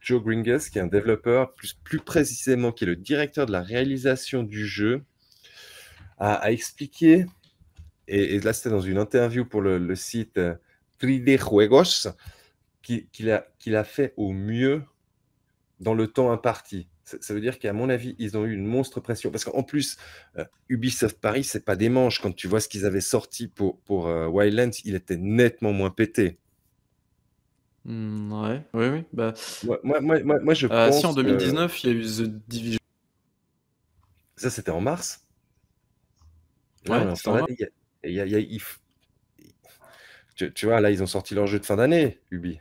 Joe Gringus, qui est un développeur, plus, précisément, qui est le directeur de la réalisation du jeu, a, expliqué, et, là c'était dans une interview pour le, site 3D euh, Juegos, qu'il a, fait au mieux dans le temps imparti. Ça, veut dire qu'à mon avis, ils ont eu une monstre pression. Parce qu'en plus, euh, Ubisoft Paris, c'est pas des manches. Quand tu vois ce qu'ils avaient sorti pour, pour euh, Wildlands, il était nettement moins pété. Hmm, ouais, oui, oui. Bah, moi, moi, moi, moi, je pense. Euh, si, en 2019, il y a eu The Division. Ça, c'était en mars Ouais, en mars. tu, tu vois, là, ils ont sorti leur jeu de fin d'année, Ubi.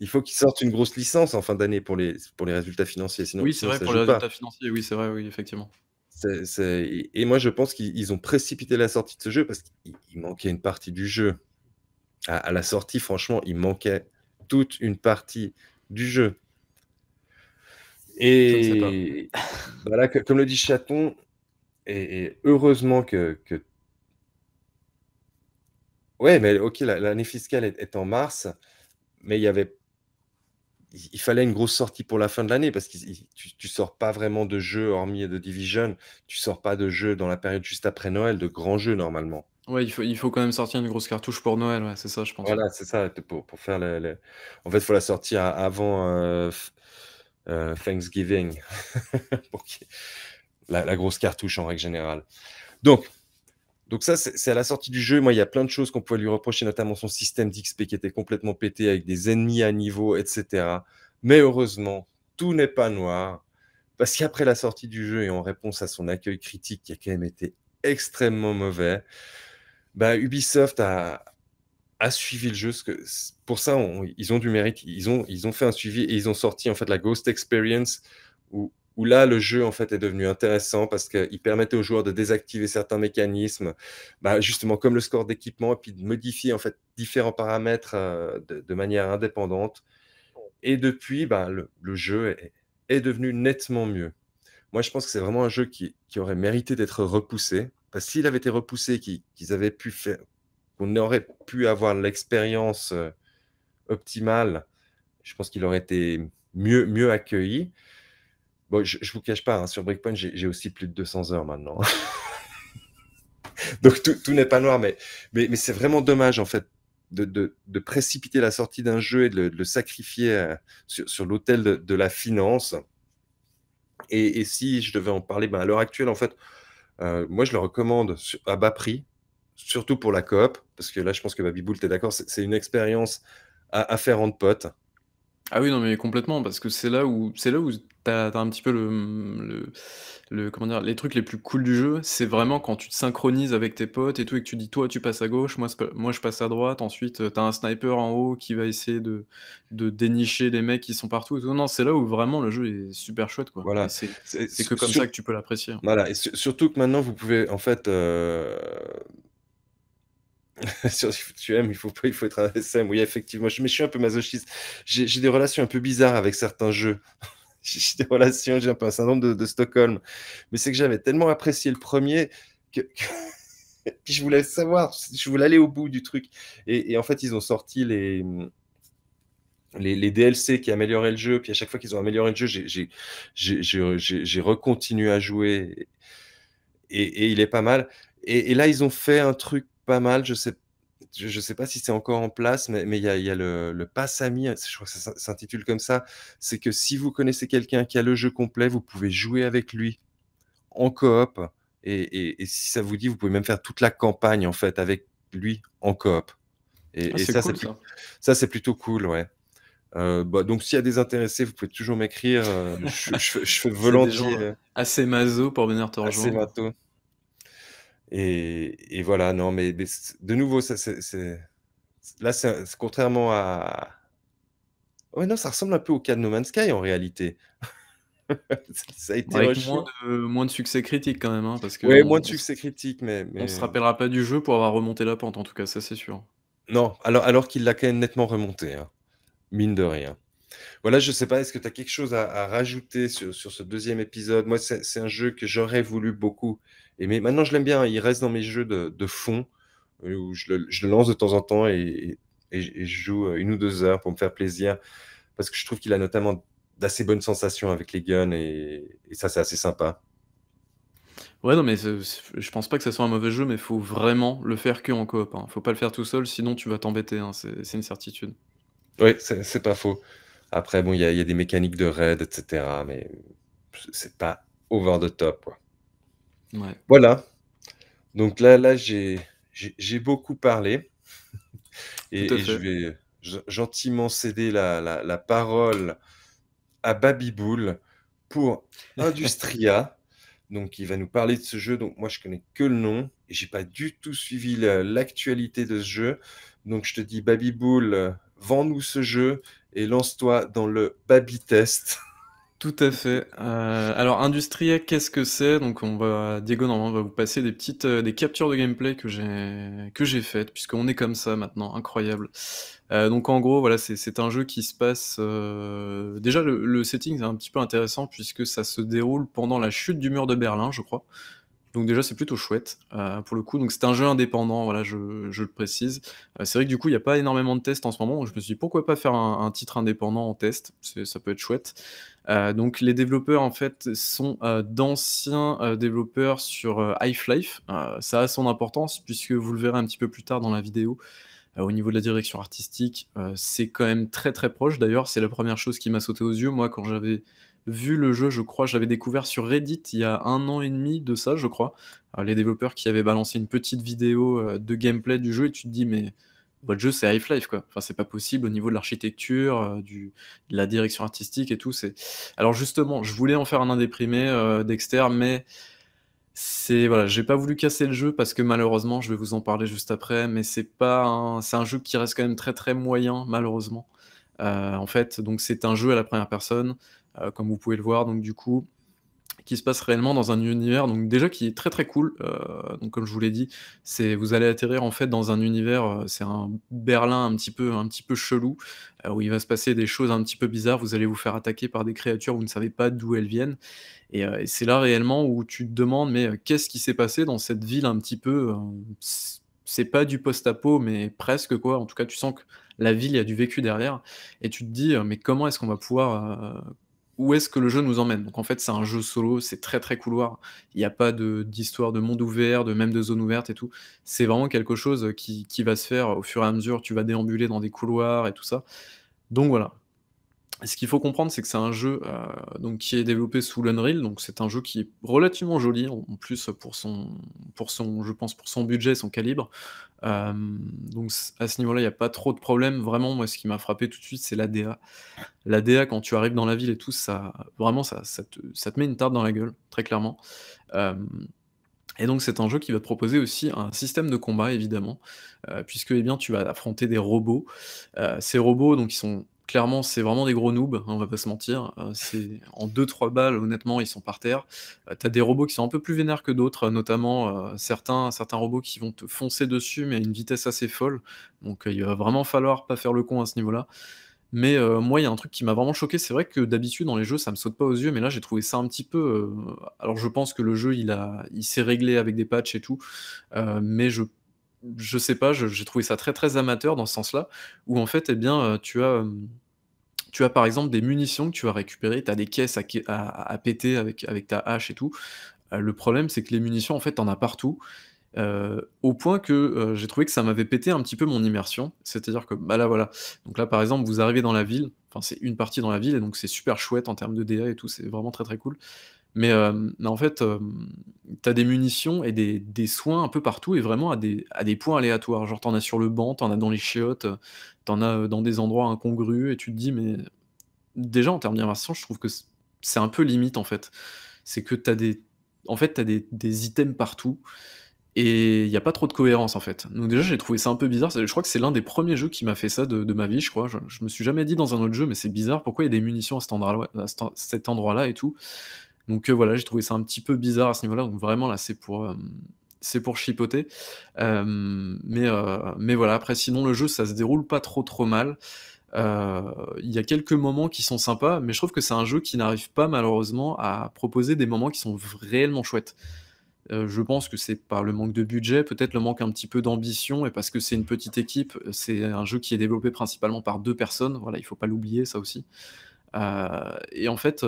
Il faut qu'ils sortent une grosse licence en fin d'année pour les, pour les résultats financiers. Sinon, oui, c'est vrai, pour les résultats financiers, oui, c'est vrai, oui, effectivement. Et moi, je pense qu'ils ont précipité la sortie de ce jeu parce qu'il manquait une partie du jeu. À, la sortie, franchement, il manquait toute une partie du jeu. Et voilà, bah comme le dit Chaton, et, heureusement que, que Ouais, mais ok, l'année fiscale est, en mars mais il y avait il fallait une grosse sortie pour la fin de l'année parce que tu, ne sors pas vraiment de jeux hormis de Division, tu sors pas de jeux dans la période juste après Noël, de grands jeux normalement. Ouais, il faut, il faut quand même sortir une grosse cartouche pour Noël, c'est ça, je pense. Voilà, c'est ça, pour, pour faire les, En fait, il faut la sortir avant euh, euh, Thanksgiving, la, la, grosse cartouche en règle générale. Donc, donc ça, c'est à la sortie du jeu. Moi, il y a plein de choses qu'on pouvait lui reprocher, notamment son système d'XP qui était complètement pété avec des ennemis à niveau, etc. Mais heureusement, tout n'est pas noir. Parce qu'après la sortie du jeu et en réponse à son accueil critique qui a quand même été extrêmement mauvais, bah, Ubisoft a, suivi le jeu. pour ça, ils ont du mérite. Ils ont, fait un suivi et ils ont sorti en fait la Ghost Experience où où là, le jeu en fait est devenu intéressant parce qu'il permettait aux joueurs de désactiver certains mécanismes, bah, justement comme le score d'équipement, et puis de modifier en fait différents paramètres euh, de, manière indépendante. Et depuis, bah, le, jeu est, devenu nettement mieux. Moi, je pense que c'est vraiment un jeu qui, aurait mérité d'être repoussé. Parce s'il avait été repoussé, qu'ils avaient pu faire, qu'on aurait pu avoir l'expérience euh, optimale, je pense qu'il aurait été mieux accueilli. Bon, je, ne vous cache pas, hein, sur Breakpoint, j'ai aussi plus de 200 heures maintenant. Donc tout, n'est pas noir, mais, c'est vraiment dommage en fait de, précipiter la sortie d'un jeu et de le, sacrifier euh, sur, sur l'autel de, la finance. Et, si je devais en parler, ben, à l'heure actuelle, en fait, euh, moi je le recommande à bas prix, surtout pour la coop, parce que là je pense que Baby tu es d'accord, c'est une expérience à, à, faire en potes. Ah oui, non, mais complètement, parce que c'est là où c'est là où t'as as un petit peu le, le, comment dire, les trucs les plus cool du jeu, c'est vraiment quand tu te synchronises avec tes potes et tout, et que tu dis toi tu passes à gauche, moi, moi je passe à droite, ensuite euh, t'as un sniper en haut qui va essayer de, de dénicher les mecs qui sont partout et tout. Non, c'est là où vraiment le jeu est super chouette, quoi. Voilà, c'est que comme ça que tu peux l'apprécier. voilà, et surtout que maintenant vous pouvez en fait, euh, Si tu aimes, il faut, pas, il faut être un SM. Oui, effectivement, je, mais je suis un peu masochiste. J'ai des relations un peu bizarres avec certains jeux. j'ai des relations, j'ai un peu un syndrome de, de Stockholm. Mais c'est que j'avais tellement apprécié le premier que, je voulais savoir, je voulais aller au bout du truc. Et, en fait, ils ont sorti les, les, DLC qui amélioraient le jeu. Puis à chaque fois qu'ils ont amélioré le jeu, j'ai recontinué à jouer. Et, il est pas mal. et là, ils ont fait un truc pas mal. Je sais, je, sais pas si c'est encore en place, mais il y, a, le, le ami, je crois que ça s'intitule comme ça. C'est que si vous connaissez quelqu'un qui a le jeu complet, vous pouvez jouer avec lui en coop. Et, si ça vous dit, vous pouvez même faire toute la campagne en fait avec lui en coop. Et, ah, ça, c'est plutôt cool, ouais. Euh, bah, donc, s'il y a des intéressés, vous pouvez toujours m'écrire. Euh, je, fais volontiers. Euh, assez maso pour venir te rejoindre. Et, voilà, non, mais, de nouveau, ça, là, c'est contrairement à. Ouais, non, ça ressemble un peu au cas de No Man's Sky en réalité. ça a été moins, de, succès critique quand même. Hein, parce que moins de succès critique, mais, mais, On se rappellera pas du jeu pour avoir remonté la pente, en tout cas, ça c'est sûr. Non, alors, alors qu'il l'a quand même nettement remonté, hein, mine de rien. Voilà, je sais pas, est-ce que tu as quelque chose à, rajouter sur, sur, ce deuxième épisode Moi, c'est un jeu que j'aurais voulu beaucoup mais maintenant, je l'aime bien. Il reste dans mes jeux de, fond euh, où je le, lance de temps en temps et, je joue euh, une ou deux heures pour me faire plaisir parce que je trouve qu'il a notamment d'assez bonnes sensations avec les guns et, ça, c'est assez sympa. Ouais, non, mais je pense pas que ce soit un mauvais jeu, mais faut vraiment le faire que en coop. Hein. Faut pas le faire tout seul, sinon tu vas t'embêter. Hein. C'est une certitude. Oui, c'est pas faux. Après, bon, il y, y, a des mécaniques de raid, etc. Mais c'est pas over the top, quoi. Voilà. Donc là, là j'ai beaucoup parlé. Et, je vais gentiment céder la, parole à Babiboul pour Industria. donc, il va nous parler de ce jeu. Donc, moi, je connais que le nom et j'ai pas du tout suivi l'actualité de ce jeu. Donc, je te dis, Babiboul, euh, vends-nous ce jeu et lance-toi dans le Baby Test. Tout à fait. Euh, alors industriel qu'est-ce que c'est Donc on va Diego normalement on va vous passer des petites euh, des captures de gameplay que j'ai que j'ai faites puisqu'on est comme ça maintenant, incroyable. Euh, donc en gros voilà c'est un jeu qui se passe déjà le, setting c'est un petit peu intéressant puisque ça se déroule pendant la chute du mur de Berlin je crois. Donc déjà c'est plutôt chouette pour le coup. Donc c'est un jeu indépendant, voilà, je, le précise. c'est vrai que du coup il n'y a pas énormément de tests en ce moment. je me suis dit pourquoi pas faire un, un titre indépendant en test, ça peut être chouette. Euh, donc les développeurs en fait sont euh, d'anciens euh, développeurs sur Half-Life. ça a son importance puisque vous le verrez un petit peu plus tard dans la vidéo. au niveau de la direction artistique, c'est quand même très très proche. D'ailleurs, c'est la première chose qui m'a sauté aux yeux. Moi, quand j'avais vu le jeu, je crois, j'avais découvert sur Reddit il y a un an et demi de ça, je crois, les développeurs qui avaient balancé une petite vidéo de gameplay du jeu et tu te dis mais votre jeu c'est Half Life quoi. Enfin c'est pas possible au niveau de l'architecture, euh, de la direction artistique et tout. C'est alors justement, je voulais en faire un indéprimé euh, Dexter, mais c'est voilà, j'ai pas voulu casser le jeu parce que malheureusement, je vais vous en parler juste après, mais c'est pas un... c'est un jeu qui reste quand même très très moyen malheureusement. Euh, en fait, donc c'est un jeu à la première personne, comme vous pouvez le voir. Donc du coup, qui se passe réellement dans un univers donc déjà qui est très très cool. Euh, donc comme je vous l'ai dit, c'est vous allez atterrir en fait dans un univers, euh, c'est un Berlin un petit peu un petit peu chelou euh, où il va se passer des choses un petit peu bizarres. Vous allez vous faire attaquer par des créatures, vous ne savez pas d'où elles viennent. Et, c'est là réellement où tu te demandes mais qu'est-ce qui s'est passé dans cette ville un petit peu c'est pas du post-apo, mais presque quoi. En tout cas, tu sens que la ville, il a du vécu derrière. Et tu te dis, mais comment est-ce qu'on va pouvoir, où est-ce que le jeu nous emmène. Donc en fait, c'est un jeu solo, c'est très très couloir. Il n'y a pas d'histoire de, de, monde ouvert, de même de zone ouverte et tout. C'est vraiment quelque chose qui, qui, va se faire au fur et à mesure. Tu vas déambuler dans des couloirs et tout ça. Donc voilà, ce qu'il faut comprendre, c'est que c'est un jeu euh, donc, qui est développé sous l'Unreal, donc c'est un jeu qui est relativement joli, en plus pour son, pour son, je pense pour son budget, son calibre. Euh, donc à ce niveau-là, il n'y a pas trop de problèmes. Vraiment, moi, ce qui m'a frappé tout de suite, c'est l'ADA. L'ADA, quand tu arrives dans la ville et tout, ça, vraiment, ça, ça, te, ça te met une tarte dans la gueule, très clairement. Euh, et donc c'est un jeu qui va te proposer aussi un système de combat évidemment, puisque eh bien tu vas affronter des robots. ces robots donc ils sont clairement, c'est vraiment des gros noobs, hein, on va pas se mentir. Euh, c'est en 2-3 balles, honnêtement, ils sont par terre. Euh, t'as des robots qui sont un peu plus vénères que d'autres, euh, notamment certains, certains robots qui vont te foncer dessus, mais à une vitesse assez folle. Donc il va vraiment falloir pas faire le con à ce niveau-là. Mais moi, il y a un truc qui m'a vraiment choqué. C'est vrai que d'habitude, dans les jeux, ça me saute pas aux yeux, mais là, j'ai trouvé ça un petit peu. Alors, je pense que le jeu, il, a... il s'est réglé avec des patchs et tout, mais je je sais pas, j'ai trouvé ça très très amateur dans ce sens-là, où en fait, eh bien, euh, tu as, euh, tu as par exemple des munitions que tu as récupérées, tu as des caisses à, péter avec, avec ta hache et tout. Euh, le problème, c'est que les munitions, en fait, en as partout. au point que j'ai trouvé que ça m'avait pété un petit peu mon immersion. C'est-à-dire que bah là voilà. Donc là par exemple vous arrivez dans la ville, enfin c'est une partie dans la ville et donc c'est super chouette en termes de DA et tout, c'est vraiment très très cool. Euh, mais, en fait, euh, t'as tu as des munitions et des, soins un peu partout et vraiment à des, à des points aléatoires. Genre, t'en as sur le banc, t'en as dans les chiottes, euh, t'en as dans des endroits incongrus et tu te dis, mais déjà en termes d'inversion, je trouve que c'est un peu limite en fait. C'est que t'as des. En fait, t'as des, items partout et il n'y a pas trop de cohérence en fait. Donc déjà j'ai trouvé ça un peu bizarre, je crois que c'est l'un des premiers jeux qui m'a fait ça de, ma vie, je crois. Je, me suis jamais dit dans un autre jeu, mais c'est bizarre, pourquoi il y a des munitions à cet endroit-là et tout donc euh, voilà, j'ai trouvé ça un petit peu bizarre à ce niveau-là. Donc vraiment, là, c'est pour, euh, c'est pour chipoter. Euh, mais, mais voilà, après, sinon, le jeu, ça se déroule pas trop trop mal. Il y a quelques moments qui sont sympas, mais je trouve que c'est un jeu qui n'arrive pas malheureusement à proposer des moments qui sont réellement chouettes. je pense que c'est par le manque de budget, peut-être le manque un petit peu d'ambition, et parce que c'est une petite équipe, c'est un jeu qui est développé principalement par deux personnes, voilà, il faut pas l'oublier ça aussi. et en fait,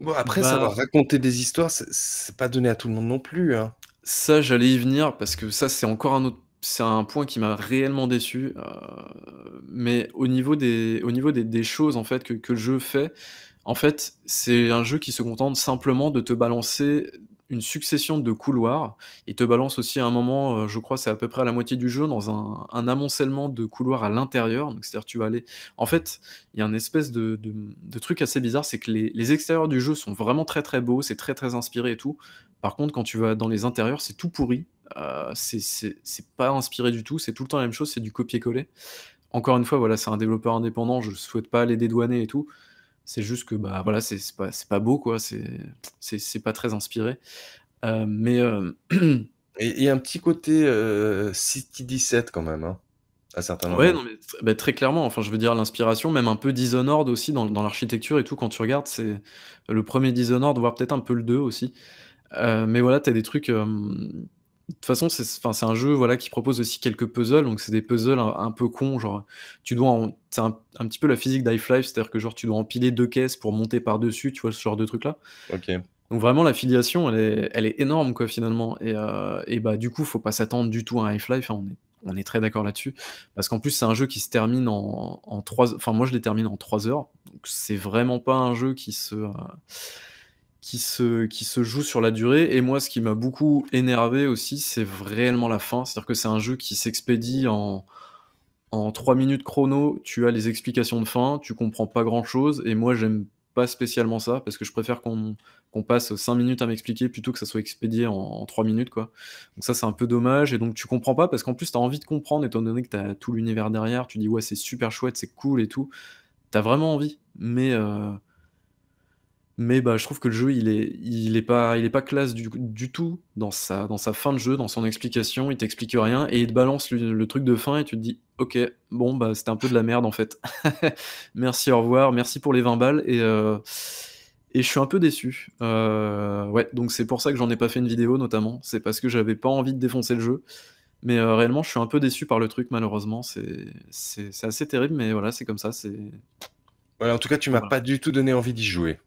Bon, après, bah, savoir raconter des histoires, c'est pas donné à tout le monde non plus. Hein. Ça, j'allais y venir parce que ça, c'est encore un autre. C'est un point qui m'a réellement déçu. Euh, mais au niveau des, au niveau des, choses en fait que, que le jeu fait, en fait, c'est un jeu qui se contente simplement de te balancer une succession de couloirs. Il te balance aussi à un moment, euh, je crois, c'est à peu près à la moitié du jeu, dans un, amoncellement de couloirs à l'intérieur. Donc, c'est-à-dire, tu vas aller. En fait, il y a une espèce de, truc assez bizarre, c'est que les, extérieurs du jeu sont vraiment très très beaux, c'est très très inspiré et tout. Par contre, quand tu vas dans les intérieurs, c'est tout pourri. Euh, c'est pas inspiré du tout, c'est tout le temps la même chose, c'est du copier-coller. Encore une fois, voilà, c'est un développeur indépendant, je souhaite pas les dédouaner et tout, c'est juste que bah voilà, c'est pas, pas beau quoi, c'est pas très inspiré. Euh, mais euh, et, un petit côté euh, City 17 quand même. Hein, à certains non, mais bah, très clairement. Enfin, je veux dire, l'inspiration, même un peu Dishonored aussi dans, dans l'architecture et tout. Quand tu regardes, c'est le premier Dishonored, voire peut-être un peu le 2 aussi. mais voilà, tu as des trucs de toute façon, c'est enfin, un jeu voilà, qui propose aussi quelques puzzles. Donc, c'est des puzzles un, peu cons. Genre, tu dois. C'est un, un, petit peu la physique d'Hive Life, c'est-à-dire que genre, tu dois empiler deux caisses pour monter par-dessus, tu vois, ce genre de truc-là. Ok. Donc, vraiment, la filiation, elle est, elle est énorme, quoi, finalement. Et, euh, et bah, du coup, faut pas s'attendre du tout à Hive Life. Hein, on, est, on est très d'accord là-dessus. Parce qu'en plus, c'est un jeu qui se termine en, en 3 Enfin, moi, je les terminé en 3 heures. Donc, c'est vraiment pas un jeu qui se. Euh, qui se, qui se joue sur la durée. Et moi, ce qui m'a beaucoup énervé aussi, c'est réellement la fin. C'est-à-dire que c'est un jeu qui s'expédie en, en 3 minutes chrono. Tu as les explications de fin, tu comprends pas grand-chose. Et moi, j'aime pas spécialement ça, parce que je préfère qu'on passe 5 minutes à m'expliquer plutôt que ça soit expédié en, 3 minutes. quoi. Donc ça, c'est un peu dommage. Et donc, tu comprends pas, parce qu'en plus, tu as envie de comprendre, étant donné que tu as tout l'univers derrière. Tu dis, ouais, c'est super chouette, c'est cool et tout. Tu as vraiment envie. Mais... Euh, mais bah, je trouve que le jeu, il est, il est pas, il est pas classe du, tout dans sa, dans sa fin de jeu, dans son explication. Il t'explique rien et il te balance le, truc de fin et tu te dis, ok, bon, bah, c'était un peu de la merde en fait. merci, au revoir, merci pour les 20 balles et, euh, et je suis un peu déçu. Euh, ouais, donc c'est pour ça que j'en ai pas fait une vidéo notamment. C'est parce que j'avais pas envie de défoncer le jeu. Mais euh, réellement, je suis un peu déçu par le truc malheureusement. C'est assez terrible, mais voilà, c'est comme ça. c'est... Voilà, en tout cas, tu m'as pas du tout donné envie d'y jouer.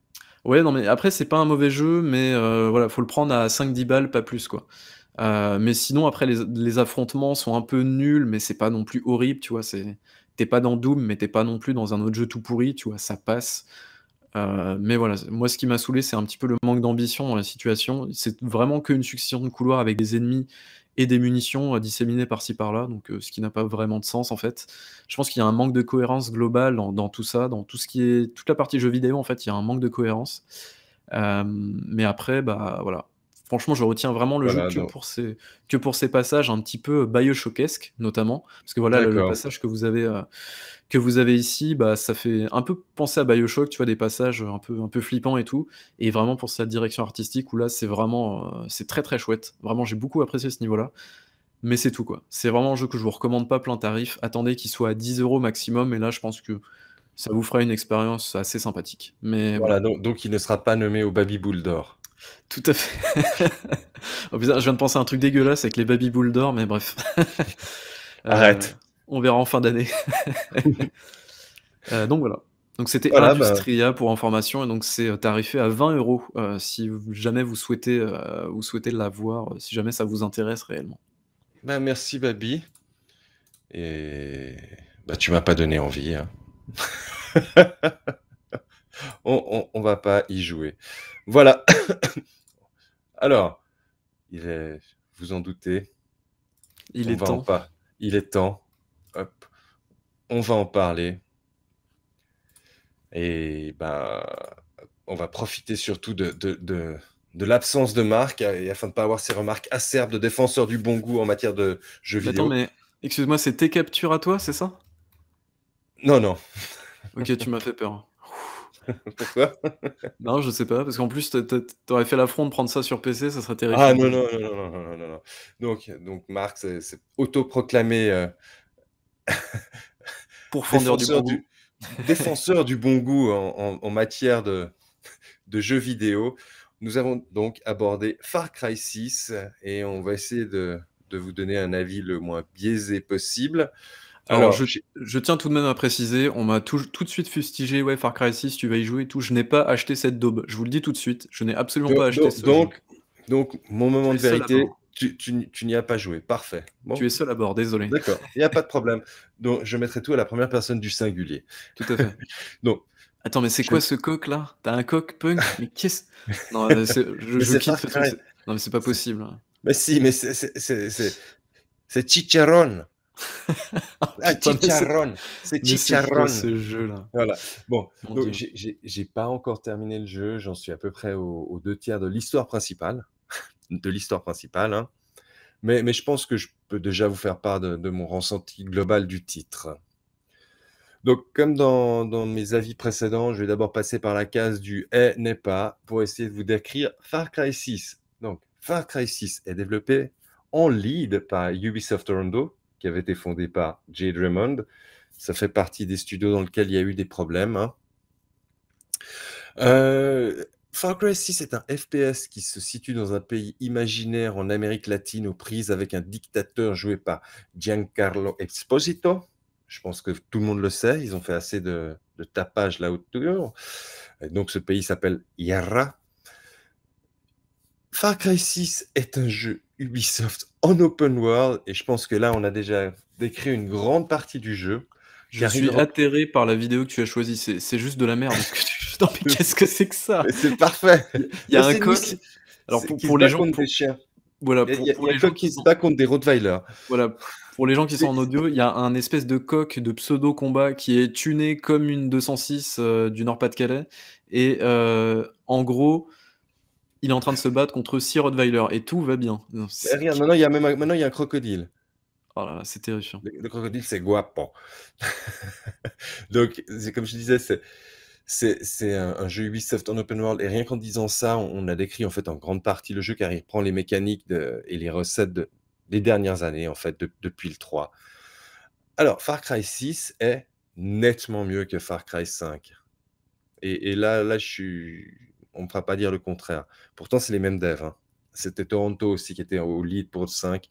Ouais, non, mais après, c'est pas un mauvais jeu, mais il euh, voilà, faut le prendre à 5-10 balles, pas plus, quoi. Euh, mais sinon, après, les, affrontements sont un peu nuls, mais c'est pas non plus horrible, tu vois. T'es pas dans Doom, mais t'es pas non plus dans un autre jeu tout pourri, tu vois, ça passe. Euh, mais voilà, moi, ce qui m'a saoulé, c'est un petit peu le manque d'ambition dans la situation. C'est vraiment qu'une succession de couloirs avec des ennemis et des munitions disséminées par-ci par-là, donc euh, ce qui n'a pas vraiment de sens en fait. Je pense qu'il y a un manque de cohérence globale dans, tout ça, dans tout ce qui est toute la partie jeu vidéo en fait, il y a un manque de cohérence. Euh, mais après, bah voilà, Franchement, je retiens vraiment le jeu que pour, ces, que pour ces passages un petit peu euh, Bioshock-esque, notamment. Parce que voilà, le, passage que vous avez, euh, que vous avez ici, bah, ça fait un peu penser à Bioshock, tu vois, des passages un peu, un peu flippants et tout. Et vraiment pour sa direction artistique, où là, c'est vraiment euh, c'est très très chouette. Vraiment, j'ai beaucoup apprécié ce niveau-là. Mais c'est tout, quoi. C'est vraiment un jeu que je vous recommande pas plein tarif. Attendez qu'il soit à 10 euros maximum. Et là, je pense que ça vous fera une expérience assez sympathique. Mais voilà, Donc, il ne sera pas nommé au Baby Bull d'or. Tout à fait. Oh, je viens de penser à un truc dégueulasse avec les baby boules d'or, mais bref. Arrête. Euh, on verra en fin d'année. Euh, donc voilà. Donc c'était bah. Industria pour information et donc c'est euh, tarifé à 20 euros si jamais vous souhaitez vous souhaitez l'avoir, si jamais ça vous intéresse réellement. Bah, merci Babi. Et bah, tu m'as pas donné envie. Hein. on, on va pas y jouer. Voilà. Alors, il est, vous en doutez, il est temps. Il est temps. On va en parler. Et ben, on va profiter surtout de, de, l'absence de marque euh, et afin de ne pas avoir ces remarques acerbes de défenseur du bon goût en matière de jeux vidéo. Attends, mais excuse-moi, c'est tes captures à toi, c'est ça Non, non. ok, tu m'as fait peur. Pourquoi Non, je sais pas, parce qu'en plus, t'aurais fait l'affront de prendre ça sur PC, ça serait terrible. Ah non, non, non, non, non, non, Donc, donc Marc s'est autoproclamé euh, défenseur, du, bon défenseur du bon goût en, matière de, de jeux vidéo. Nous avons donc abordé Far Cry 6 et on va essayer de, de vous donner un avis le moins biaisé possible. Alors, je, tiens tout de même à préciser, on m'a tout, de suite fustigé, ouais, Far Cry 6, tu vas y jouer et tout. Je n'ai pas acheté cette daube, je vous le dis tout de suite, je n'ai absolument pas acheté donc, donc, mon moment de vérité, tu, n'y as pas joué, parfait. Bon. Tu es seul à bord, désolé. D'accord, il n'y a pas de problème. Donc, je mettrai tout à la première personne du singulier. Tout à fait. donc, Attends, mais c'est quoi ce coq là T'as un coq punk Non, Non, mais c'est pas possible. Hein. Mais si, mais c'est. C'est Chicharron ah, Chicharron, c'est Chicharron. Ce jeu-là. Voilà. Bon, j'ai pas encore terminé le jeu. J'en suis à peu près aux, deux tiers de l'histoire principale, de l'histoire principale. Hein. Mais, je pense que je peux déjà vous faire part de, mon ressenti global du titre. Donc, comme dans, mes avis précédents, je vais d'abord passer par la case du est n'est pas pour essayer de vous décrire Far Cry 6. Donc, Far Cry 6 est développé en lead par Ubisoft Toronto, qui avait été fondé par Jay Drummond. Ça fait partie des studios dans lesquels il y a eu des problèmes. Hein. Euh, Far Cry 6 est un FPS qui se situe dans un pays imaginaire en Amérique latine aux prises avec un dictateur joué par Giancarlo Exposito. Je pense que tout le monde le sait, ils ont fait assez de, de tapage là-haut. Donc ce pays s'appelle Yarra, Far Cry 6 est un jeu Ubisoft en open world, et je pense que là, on a déjà décrit une grande partie du jeu. Je suis atterré par la vidéo que tu as choisie. C'est juste de la merde. qu'est-ce que c'est que ça C'est parfait. Il y a un coq. Alors pour, les gens, voilà, qui se bat contre des Rottweiler. Voilà, pour les gens qui sont en audio, il y a un espèce de coq de pseudo combat qui est tuné comme une 206 euh, du Nord-Pas-de-Calais. Et euh, en gros, il est en train de se battre contre Sir Rottweiler et tout va bien. Non, maintenant, il y a un... il y un crocodile. Oh là là, c'est terrifiant. Le, crocodile, c'est guapo. Donc, c'est comme je disais, c'est c'est un, jeu Ubisoft en open world. Et rien qu'en disant ça, on, a décrit en fait en grande partie le jeu car il prend les mécaniques et les recettes des dernières années, en fait, depuis le 3. Alors, Far Cry 6 est nettement mieux que Far Cry 5. Et, et là, là, je suis on ne pourra pas dire le contraire. Pourtant, c'est les mêmes devs. Hein. C'était Toronto aussi qui était au lead pour le 5.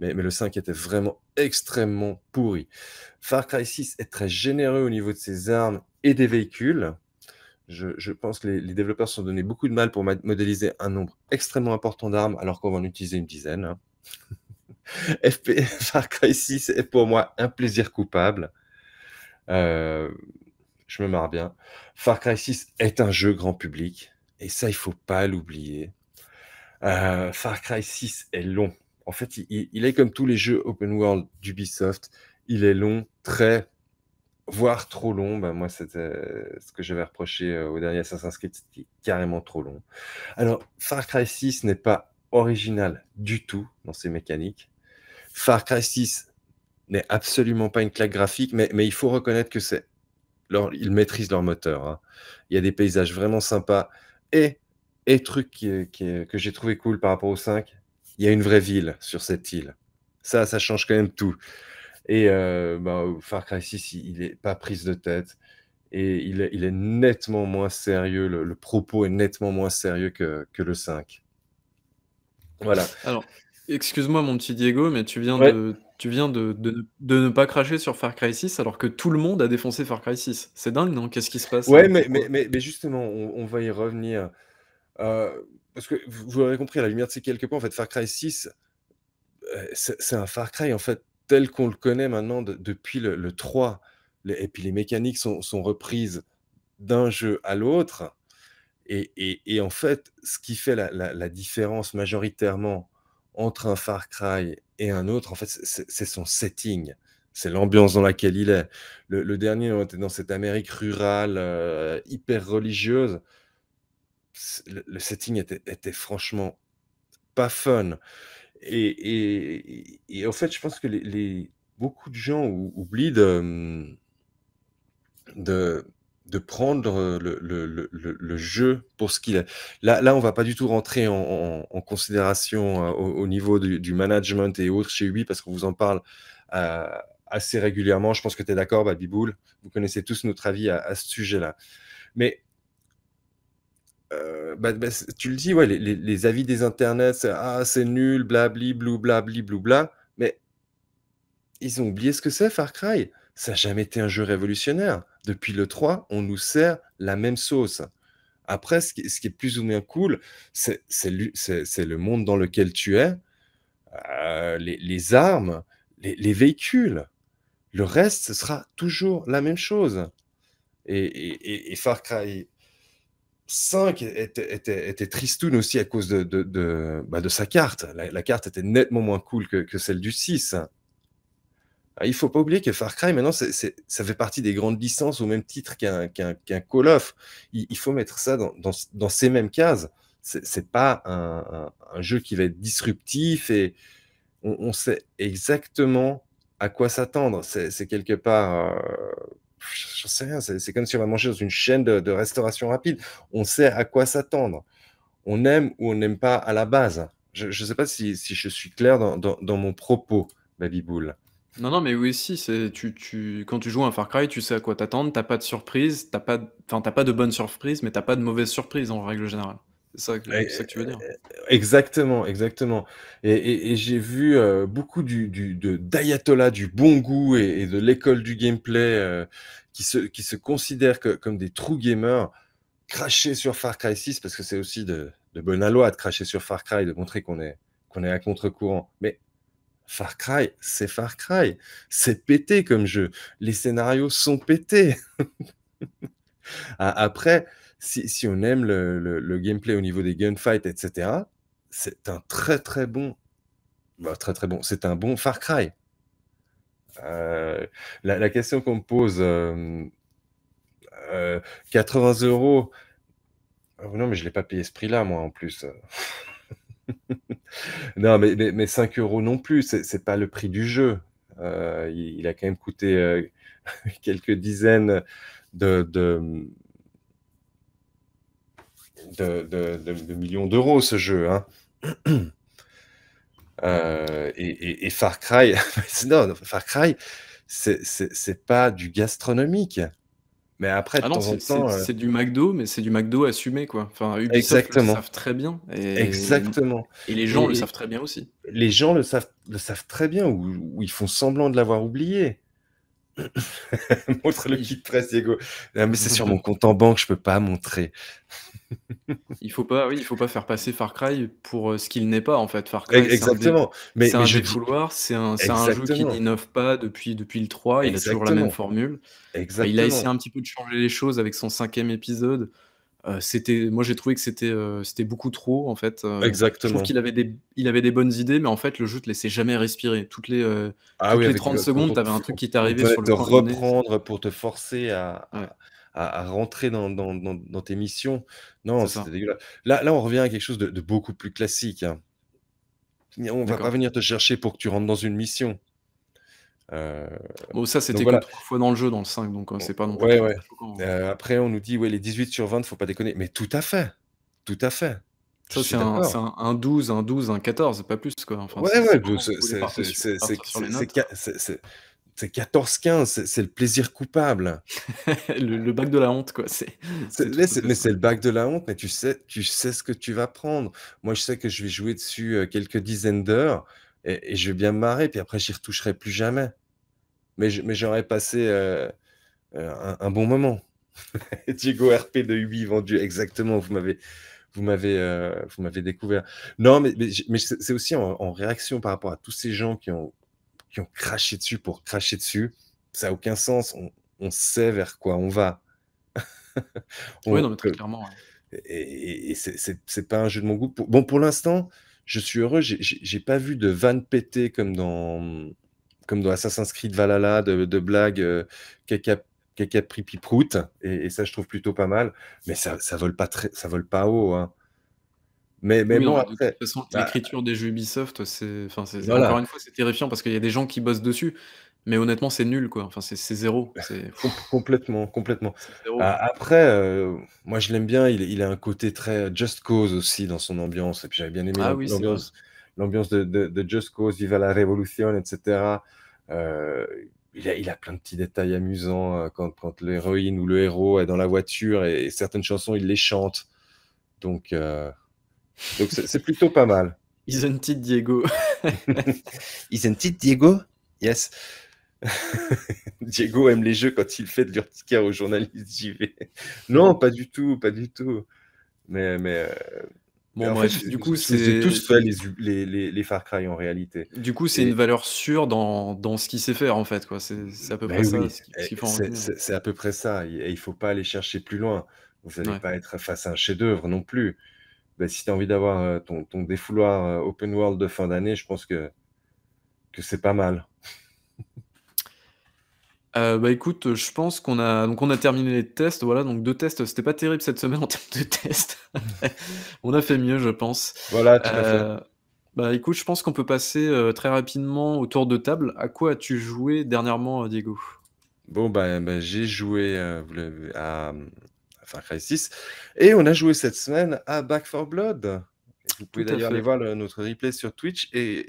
Mais, le 5 était vraiment extrêmement pourri. Far Cry 6 est très généreux au niveau de ses armes et des véhicules. Je, pense que les, développeurs se sont donné beaucoup de mal pour modéliser un nombre extrêmement important d'armes alors qu'on va en utiliser une dizaine. Hein. Far Cry 6 est pour moi un plaisir coupable. Euh, je me marre bien. Far Cry 6 est un jeu grand public. Et ça, il faut pas l'oublier. Euh, Far Cry 6 est long. En fait, il, est comme tous les jeux open world d'Ubisoft. Il est long, très, voire trop long. Ben, moi, c'était euh, ce que j'avais reproché euh, au dernier Assassin's Creed, c'était carrément trop long. Alors, Far Cry 6 n'est pas original du tout dans ses mécaniques. Far Cry 6 n'est absolument pas une claque graphique, mais, il faut reconnaître que c'est leur, ils maîtrisent leur moteur. Hein. Il y a des paysages vraiment sympas. Et, truc que j'ai trouvé cool par rapport au 5, il y a une vraie ville sur cette île. Ça, ça change quand même tout. Et euh, bah, Far Cry 6, il n'est pas prise de tête. Et il est, nettement moins sérieux, le, propos est nettement moins sérieux que, que le 5. Voilà. Alors, Excuse-moi, mon petit Diego, mais tu viens, de, ne pas cracher sur Far Cry 6 alors que tout le monde a défoncé Far Cry 6. C'est dingue, non Qu'est-ce qui se passe Ouais, mais, justement, on, va y revenir. Euh, parce que vous, vous l'aurez compris, à la lumière de ces quelques points, en fait, Far Cry 6, euh, c'est un Far Cry, en fait, tel qu'on le connaît maintenant depuis le, 3. et puis les mécaniques sont, reprises d'un jeu à l'autre. Et, en fait, ce qui fait la, la différence majoritairement entre un Far Cry et un autre, en fait, c'est son setting. C'est l'ambiance dans laquelle il est. Le, dernier, on était dans cette Amérique rurale, euh, hyper religieuse. Le, setting était, franchement pas fun. Et, en fait, je pense que les, beaucoup de gens oublient de de prendre euh, le, jeu pour ce qu'il est. Là, on va pas du tout rentrer en, considération euh, au, niveau du, management et autres chez lui, parce qu'on vous en parle euh, assez régulièrement. Je pense que tu es d'accord, Babiboul. Vous connaissez tous notre avis à, ce sujet-là. Mais bah, bah, tu le dis, ouais, les, avis des internets, c'est ah, nul, blabli, blou, blabli, blou, bla. Mais ils ont oublié ce que c'est, Far Cry. Ça n'a jamais été un jeu révolutionnaire depuis le 3, on nous sert la même sauce. Après, ce qui, est plus ou moins cool, c'est le monde dans lequel tu es, euh, les, armes, les, véhicules. Le reste, ce sera toujours la même chose. Et, Far Cry 5 était, était, tristoun aussi à cause de, de, bah, sa carte. La, carte était nettement moins cool que, que celle du 6. Ah, il faut pas oublier que Far Cry, maintenant, c'est ça fait partie des grandes licences au même titre qu'un Call of. Il, faut mettre ça dans, ces mêmes cases. C'est pas un, jeu qui va être disruptif et on, sait exactement à quoi s'attendre. C'est quelque part. Euh, je sais rien, c'est comme si on va manger dans une chaîne de, restauration rapide. On sait à quoi s'attendre. On aime ou on n'aime pas à la base. Je ne sais pas si, je suis clair dans, mon propos, Babiboul. Non, non, mais oui, si, c'est, tu, tu, quand tu joues à un Far Cry, tu sais à quoi t'attendre, t'as pas de surprise, t'as pas, de... t'as pas de bonne surprise, mais t'as pas de mauvaise surprise en règle générale. C'est ça, que tu veux dire. Eh, exactement, exactement. Et, j'ai vu euh, beaucoup du, du, de, d'ayatollah du bon goût et, de l'école du gameplay euh, qui, se, qui se considèrent comme des true gamers cracher sur Far Cry 6 parce que c'est aussi de, de bonne loi de cracher sur Far Cry, de montrer qu'on est, qu'on est à contre-courant. Mais Far Cry, c'est Far Cry. C'est pété comme jeu. Les scénarios sont pétés. Ah, après, si, on aime le, gameplay au niveau des gunfights, etc., c'est un très très bon. Bah, très très bon. C'est un bon Far Cry. Euh, la, question qu'on me pose, 80 euh, euh, euros. Ah, non, mais je ne l'ai pas payé ce prix-là, moi, en plus. non, mais, mais, 5 euros non plus, ce n'est pas le prix du jeu. Euh, il, a quand même coûté euh, quelques dizaines de, millions d'euros ce jeu. Hein. Euh, et, Far Cry, non, Far Cry, c'est pas du gastronomique. Mais après, ah euh, C'est du McDo, mais c'est du McDo assumé, quoi. Enfin, Ubisoft le savent très bien. Exactement. Et les gens le savent très bien aussi. Les gens le savent, le savent très bien, ou, ils font semblant de l'avoir oublié. Montre le kit presse, Diego. mais c'est sur mon compte en banque, je peux pas montrer il faut pas, oui, il faut pas faire passer Far Cry pour euh, ce qu'il n'est pas en fait. Far Cry, exactement. Mais c'est un jeu de couloir, c'est un, jeu qui n'innove pas depuis depuis le 3, il a toujours la même formule. Exactement. Bah, il a essayé un petit peu de changer les choses avec son cinquième épisode. Euh, c'était, moi j'ai trouvé que c'était euh, c'était beaucoup trop en fait. exactement. Je trouve qu'il avait des il avait des bonnes idées, mais en fait le jeu te laissait jamais respirer. Toutes les ah toutes les 30 secondes, tu avais un truc qui t'arrivait sur le. Te reprendre pour te forcer à à, rentrer dans, dans, tes missions. Non, c'était dégueulasse. Là, là, on revient à quelque chose de, beaucoup plus classique. Hein. On va pas venir te chercher pour que tu rentres dans une mission. Euh, bon, ça, c'était trois fois dans le jeu, dans le 5, donc ce hein, c'est pas non plus. Hein. Euh, après, on nous dit, ouais, les 18 sur 20, faut pas déconner. Mais tout à fait, tout à fait. Ça, c'est un, 12, un 12, un 14, pas plus. Quoi. Enfin, c'est c'est 14-15, c'est le plaisir coupable. le, bac de la honte, quoi. C'est, mais c'est le bac de la honte, mais tu sais, tu sais ce que tu vas prendre. Moi, je sais que je vais jouer dessus euh, quelques dizaines d'heures et, je vais bien me marrer, puis après, j'y retoucherai plus jamais. Mais, j'aurais passé euh, euh, un, bon moment. Diego RP de Ubi vendu, exactement. Vous m'avez. Vous m'avez, vous m'avez découvert. Non, mais, c'est aussi en réaction par rapport à tous ces gens qui ont qui ont craché dessus pour cracher dessus. Ça n'a aucun sens. On, sait vers quoi on va. on, oui, très clairement. Et, et c'est pas un jeu de mon goût. bon, pour l'instant, je suis heureux. J'ai pas vu de van pété comme dans, comme dans Assassin's Creed Valhalla, de, blague blagues euh, caca, Et, ça, je trouve plutôt pas mal. Mais ça, ça vole pas très, ça vole pas haut. Hein. Mais, mais bon, après, de toute façon, bah, l'écriture des jeux Ubisoft, c'est, encore une fois, c'est terrifiant parce qu'il y a des gens qui bossent dessus, mais honnêtement, c'est nul, quoi. Enfin, c'est, zéro. complètement, complètement. Ah, après, euh, moi, je l'aime bien. Il, a un côté très euh, Just Cause aussi dans son ambiance. Et puis, j'avais bien aimé ah l'ambiance, de, de, Just Cause, Viva la Révolution, etc. Euh, il a, plein de petits détails amusants quand, quand l'héroïne ou le héros est dans la voiture et, certaines chansons, il les chante. Donc, donc c'est plutôt pas mal. Isn't it Diego Isn't it Diego Yes. Diego aime les jeux quand il fait de l'urticaire aux journalistes vais. non, pas du tout, pas du tout. Mais, mais euh, Bon, en du coup, c'est tout fait les, les, les, Far Cry en réalité. Du coup, c'est une valeur sûre dans, dans ce qu'il sait faire en fait. C'est à peu près ça. C'est à peu près ça. Et il faut pas aller chercher plus loin. Vous n'allez pas être face à un chef-d'œuvre non plus. Bah, si tu as envie d'avoir euh, ton, défouloir euh, open world de fin d'année, je pense que, que c'est pas mal. Euh, bah écoute, je pense qu'on a donc on a terminé les tests. Voilà, donc deux tests, c'était pas terrible cette semaine en termes de tests. on a fait mieux, je pense. Voilà, tout à fait. bah écoute, je pense qu'on peut passer très rapidement au tour de table. À quoi as-tu joué dernièrement, Diego Bon bah, bah j'ai joué à Far Et on a joué cette semaine à Back 4 Blood. vous pouvez d'ailleurs aller voir notre replay sur Twitch. Et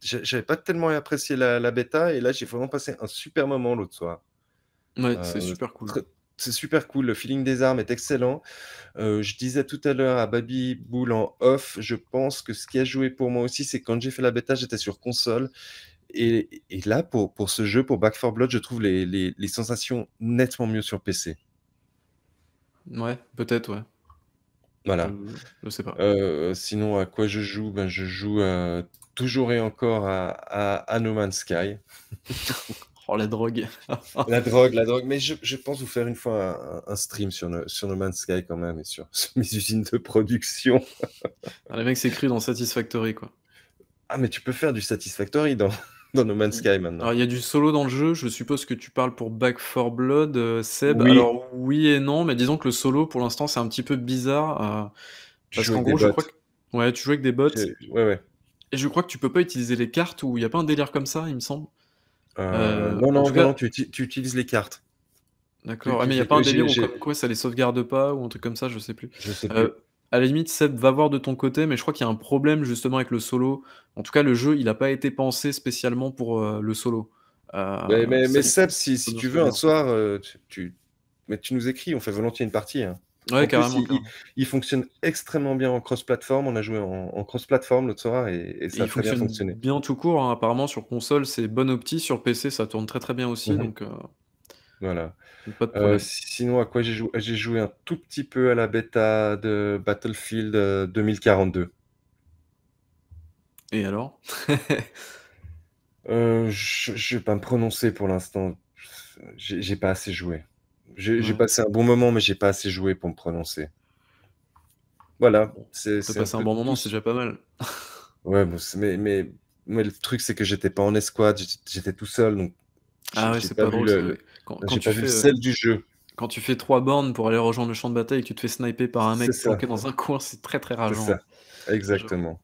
j'avais pas tellement apprécié la, bêta. Et là, j'ai vraiment passé un super moment l'autre soir. Ouais, euh, c'est super cool. C'est super cool. Le feeling des armes est excellent. Euh, je disais tout à l'heure à Baby Bull en off, je pense que ce qui a joué pour moi aussi, c'est quand j'ai fait la bêta, j'étais sur console. Et, là, pour, pour, ce jeu, pour Back 4 Blood, je trouve les, les sensations nettement mieux sur PC. Ouais, peut-être, ouais. Voilà. Euh, je, sais pas. Euh, euh, sinon, à quoi je joue ben, Je joue toujours et encore à, No Man's Sky. oh, la drogue. la drogue, la drogue. Mais je, pense vous faire une fois un, stream sur, no, sur Man's Sky quand même et sur, mes usines de production. Ah, les mecs, c'est dans Satisfactory, quoi. Ah, mais tu peux faire du Satisfactory dans dans No Man's Sky maintenant. Alors, il y a du solo dans le jeu, je suppose que tu parles pour Back 4 Blood, euh, Seb. Oui. Alors, oui et non, mais disons que le solo, pour l'instant, c'est un petit peu bizarre. Euh, parce qu'en gros, je crois que... Ouais, tu joues avec des bots. Ouais, ouais. Et je crois que tu peux pas utiliser les cartes, ou il n'y a pas un délire comme ça, il me semble. Euh, euh non, non, cas... non tu, tu, utilises les cartes. D'accord, ah, mais il n'y a pas un délire où quoi ça les sauvegarde pas, ou un truc comme ça, je sais plus. Je sais euh, plus à la limite, Seb va voir de ton côté, mais je crois qu'il y a un problème justement avec le solo. En tout cas, le jeu, il n'a pas été pensé spécialement pour euh, le solo. Euh, mais, Seb, si, tu veux, un soir, euh, tu, mais tu nous écris, on fait volontiers une partie. Hein. carrément, il, fonctionne extrêmement bien en cross-platform. On a joué en, cross-platform l'autre soir et, ça a très bien fonctionné. Bien tout court, hein. apparemment sur console c'est bon opti, sur PC ça tourne très très bien aussi. Mhm. Donc voilà. Euh, sinon, à quoi j'ai joué J'ai joué un tout petit peu à la bêta de Battlefield 2042. Euh, Et alors euh, Je ne vais pas me prononcer pour l'instant. J'ai pas assez joué. J'ai passé un bon moment, mais j'ai pas assez joué pour me prononcer. Voilà. c'est passé un, un bon moment, c'est déjà pas mal. ouais, mais, le truc, c'est que j'étais pas en escouade, j'étais tout seul, donc ah ouais, c'est pas, drôle. Quand, tu fais, celle du jeu. Quand tu fais trois bornes pour aller rejoindre le champ de bataille et que tu te fais sniper par un mec dans un coin, c'est très très rageant. Exactement.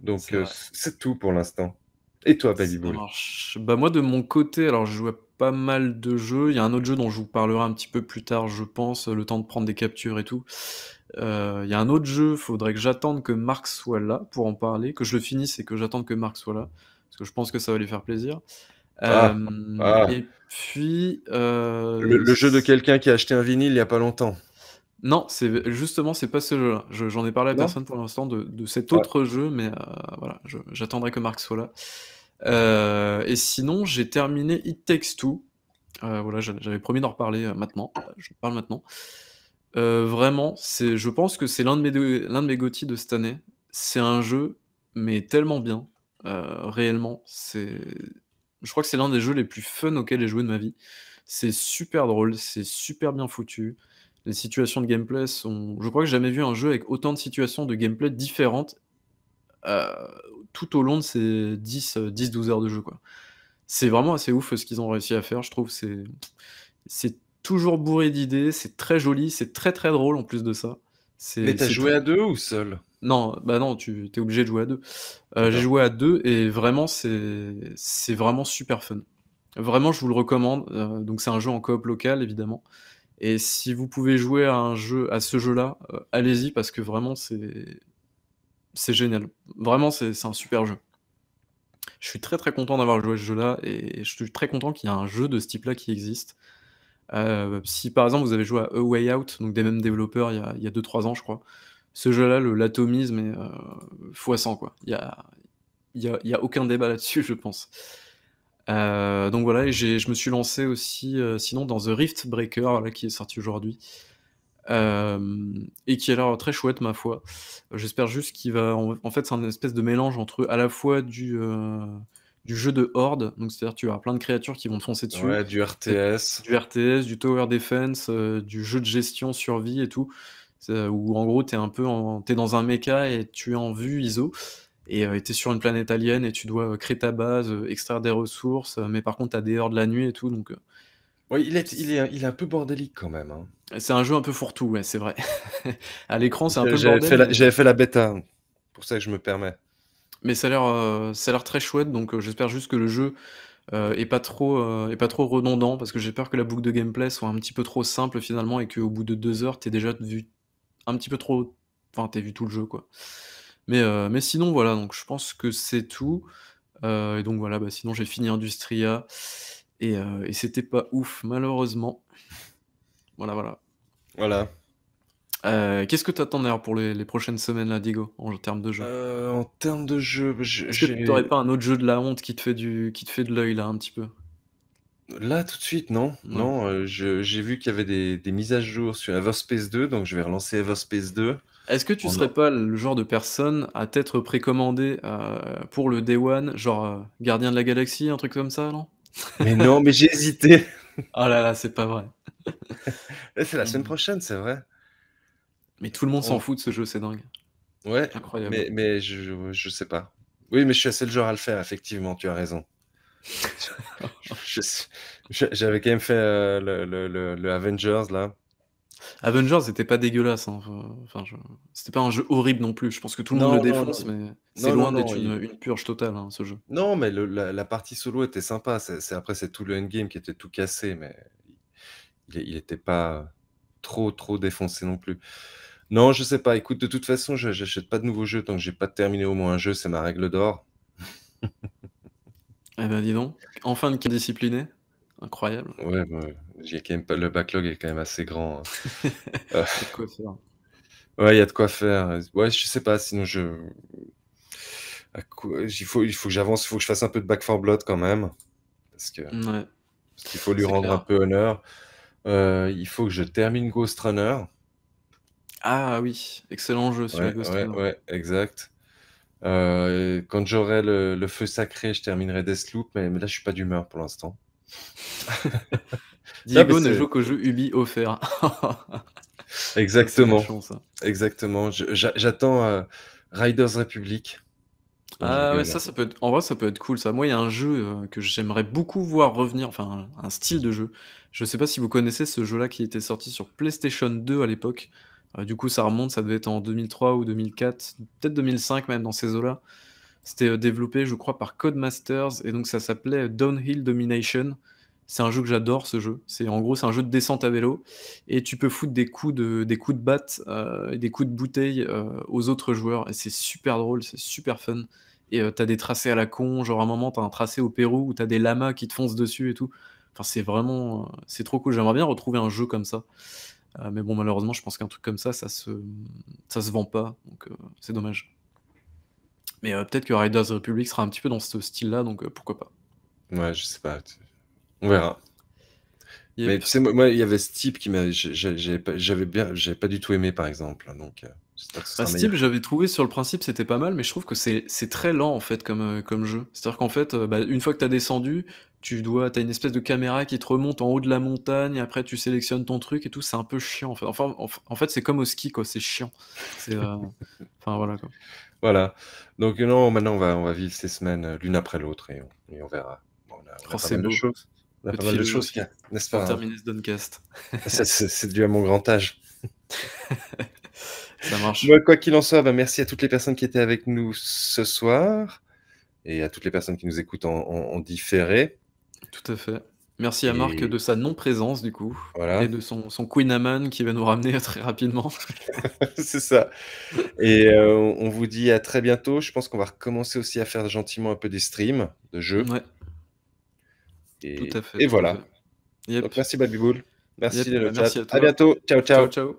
Donc euh, c'est tout pour l'instant. Et toi, marche Bah moi de mon côté, alors je joue pas mal de jeux. Il y a un autre jeu dont je vous parlerai un petit peu plus tard, je pense, le temps de prendre des captures et tout. Euh, il y a un autre jeu, faudrait que j'attende que Marc soit là pour en parler, que je le finisse et que j'attende que Marc soit là, parce que je pense que ça va lui faire plaisir. Ah, euh, ah. Et puis. Euh, le, jeu de quelqu'un qui a acheté un vinyle il n'y a pas longtemps. Non, c'est justement, c'est pas ce jeu-là. J'en ai parlé à personne pour l'instant de, cet autre jeu, mais euh, voilà, j'attendrai que Marc soit là. et sinon, j'ai terminé It Takes Two. voilà, j'avais promis d'en reparler maintenant. Je parle maintenant. vraiment, c'est, je pense que c'est l'un de mes, l'un de mes de cette année. C'est un jeu, mais tellement bien, réellement. C'est, je crois que c'est l'un des jeux les plus fun auxquels j'ai joué de ma vie. C'est super drôle, c'est super bien foutu. Les situations de gameplay sont. Je crois que j'ai jamais vu un jeu avec autant de situations de gameplay différentes euh, tout au long de ces 10-12 euh, heures de jeu. C'est vraiment assez ouf ce qu'ils ont réussi à faire, je trouve. C'est toujours bourré d'idées, c'est très joli, c'est très très drôle en plus de ça. Mais t'as joué à deux ou seul non, bah non, tu es obligé de jouer à deux. Euh, j'ai joué à deux et vraiment, c'est vraiment super fun. Vraiment, je vous le recommande. Euh, donc, c'est un jeu en coop local, évidemment. Et si vous pouvez jouer à, un jeu, à ce jeu-là, euh, allez-y parce que vraiment, c'est génial. Vraiment, c'est un super jeu. Je suis très très content d'avoir joué à ce jeu-là et je suis très content qu'il y ait un jeu de ce type-là qui existe. si par exemple vous avez joué à A Way Out, donc des mêmes développeurs il y il y a 2-3 ans, je crois, ce jeu-là, l'atomisme est euh, fois 100 quoi. Il n'y a, y, a, y a, aucun débat là-dessus, je pense. Euh, donc voilà, je me suis lancé aussi, euh, sinon, dans The Rift Breaker, là, qui est sorti aujourd'hui. et qui a l'air très chouette, ma foi. J'espère juste qu'il va. En fait, c'est un espèce de mélange entre à la fois du, du jeu de horde, donc c'est-à-dire tu as plein de créatures qui vont te foncer dessus. Ouais, du RTS. Du RTS, du Tower Defense, du jeu de gestion, survie et tout. Euh, où en gros, tu es un peu en, es dans un méca et tu es en vue ISO, euh, et t'es tu es sur une planète alien et tu dois euh, créer ta base, extraire des ressources, mais par contre, tu as des heures de la nuit et tout, donc. ouais il est, il, est, il un peu bordélique quand même. Hein. C'est un jeu un peu fourre-tout, ouais, c'est vrai. à l'écran, c'est un peu J'avais fait, la bêta, pour ça que je me permets. Mais ça a l'air l'air très chouette, donc j'espère juste que le jeu est, pas trop, est pas trop redondant, parce que j'ai peur que la boucle de gameplay soit un petit peu trop simple finalement, et qu'au bout de deux heures, t'es déjà vu un petit peu trop. Enfin, t'as vu tout le jeu, quoi. Mais, euh, mais sinon, voilà, donc je pense que c'est tout. Euh, et donc voilà, bah, sinon j'ai fini Industria. Et, euh, c'était pas ouf, malheureusement. Voilà, voilà. Voilà. Qu'est-ce que t'attends d'ailleurs pour les, prochaines semaines, là, Diego en termes de jeu En termes de jeu, je, t'aurais pas un autre jeu de la honte qui te fait du, qui te fait de l'œil là un petit peu Là, tout de suite, non. Non, euh, j'ai vu qu'il y avait des, mises à jour sur Everspace 2, donc je vais relancer Everspace 2. Est-ce que tu ne serais pas le genre de personne à t'être précommandé euh, pour le Day One, genre euh, Gardien de la Galaxie, un truc comme ça, non Mais non, mais j'ai hésité. Oh là là, c'est pas vrai. C'est la semaine mmh. prochaine, c'est vrai. Mais tout le monde s'en oh. fout de ce jeu, c'est dingue. Ouais, Incroyable. mais, je, je sais pas. Oui, mais je suis assez le genre à le faire, effectivement, tu as raison. J'avais quand même fait euh, le, Avengers là. Avengers c'était pas dégueulasse. Hein. Enfin, C'était pas un jeu horrible non plus. Je pense que tout le monde le défonce, mais c'est loin d'être une, purge totale hein, ce jeu. Non, mais la, partie solo était sympa. C'est, après, c'est tout le endgame qui était tout cassé, mais il était pas trop, trop défoncé non plus. Non, je sais pas. Écoute, de toute façon, je n'achète pas de nouveaux jeux tant que j'ai pas terminé au moins un jeu. C'est ma règle d'or. Eh ben dis donc, enfin de qui discipliné, incroyable. Ouais, bah, le backlog est quand même assez grand. Hein. Euh, de quoi ouais, il y a de quoi faire. Ouais, je sais pas, sinon je. Il faut, il faut que j'avance, il faut que je fasse un peu de Back for Blood quand même, parce que mmh, Ouais, qu'il faut lui rendre un peu honneur. Euh, il faut que je termine Ghost Runner. Ah oui, excellent jeu sur Ghost Runner. ouais, exact. Euh, quand j'aurai le, feu sacré, je terminerai Deathloop, mais, mais là, je suis pas d'humeur pour l'instant. Diego ne joue qu'au jeu Ubi offert. Exactement. Exactement. J'attends euh, Riders Republic. Ah ça, ça peut En vrai, ça peut être cool. Ça. Moi, il y a un jeu euh, que j'aimerais beaucoup voir revenir, enfin, un style de jeu. Je sais pas si vous connaissez ce jeu-là qui était sorti sur PlayStation 2 à l'époque. Euh, du coup, ça remonte, ça devait être en 2003 ou 2004, peut-être 2005 même dans ces eaux-là. C'était euh, développé, je crois, par Codemasters et donc ça s'appelait euh, Downhill Domination. C'est un jeu que j'adore, ce jeu. C'est en gros, c'est un jeu de descente à vélo et tu peux foutre des coups de des coups de batte des coups de bouteille aux autres joueurs et c'est super drôle, c'est super fun. Et t'as des tracés à la con, genre à un moment t'as un tracé au Pérou où t'as des lamas qui te foncent dessus et tout. Enfin, c'est vraiment, c'est trop cool. J'aimerais bien retrouver un jeu comme ça. Euh, mais bon, malheureusement, je pense qu'un truc comme ça, ça se, ça se vend pas. Donc, euh, c'est dommage. Mais euh, peut-être que Riders Republic sera un petit peu dans ce style-là, donc pourquoi pas. Ouais, je sais pas. On verra. Mais tu sais, moi, il y avait ce type qui m'avait. J'avais pas, pas du tout aimé, par exemple. Hein, donc. ce bah, type, j'avais trouvé sur le principe, c'était pas mal, mais je trouve que c'est très lent en fait comme, comme jeu. C'est-à-dire qu'en fait, bah, une fois que t'as descendu, tu dois, as une espèce de caméra qui te remonte en haut de la montagne, et après tu sélectionnes ton truc et tout, c'est un peu chiant en fait. Enfin, en, fait, c'est comme au ski, quoi, c'est chiant. Euh, enfin, voilà, Voilà. Donc, non, maintenant, on va, on va vivre ces semaines euh, l'une après l'autre et, on, verra. on a, oh, pas de choses. On a pas mal de choses, n'est-ce pas hein c'est dû à mon grand âge. Ça marche. quoi qu'il en soit, bah, merci à toutes les personnes qui étaient avec nous ce soir et à toutes les personnes qui nous écoutent en différé. Tout à fait. Merci à Marc de sa non-présence, du coup, voilà. et de son, Queen Amman qui va nous ramener très rapidement. c'est ça. Et euh, on vous dit à très bientôt. Je pense qu'on va recommencer aussi à faire gentiment un peu des streams de jeux. Ouais. Et, tout à fait, et voilà. merci Baby Merci À, à bientôt. Ciao, ciao. ciao.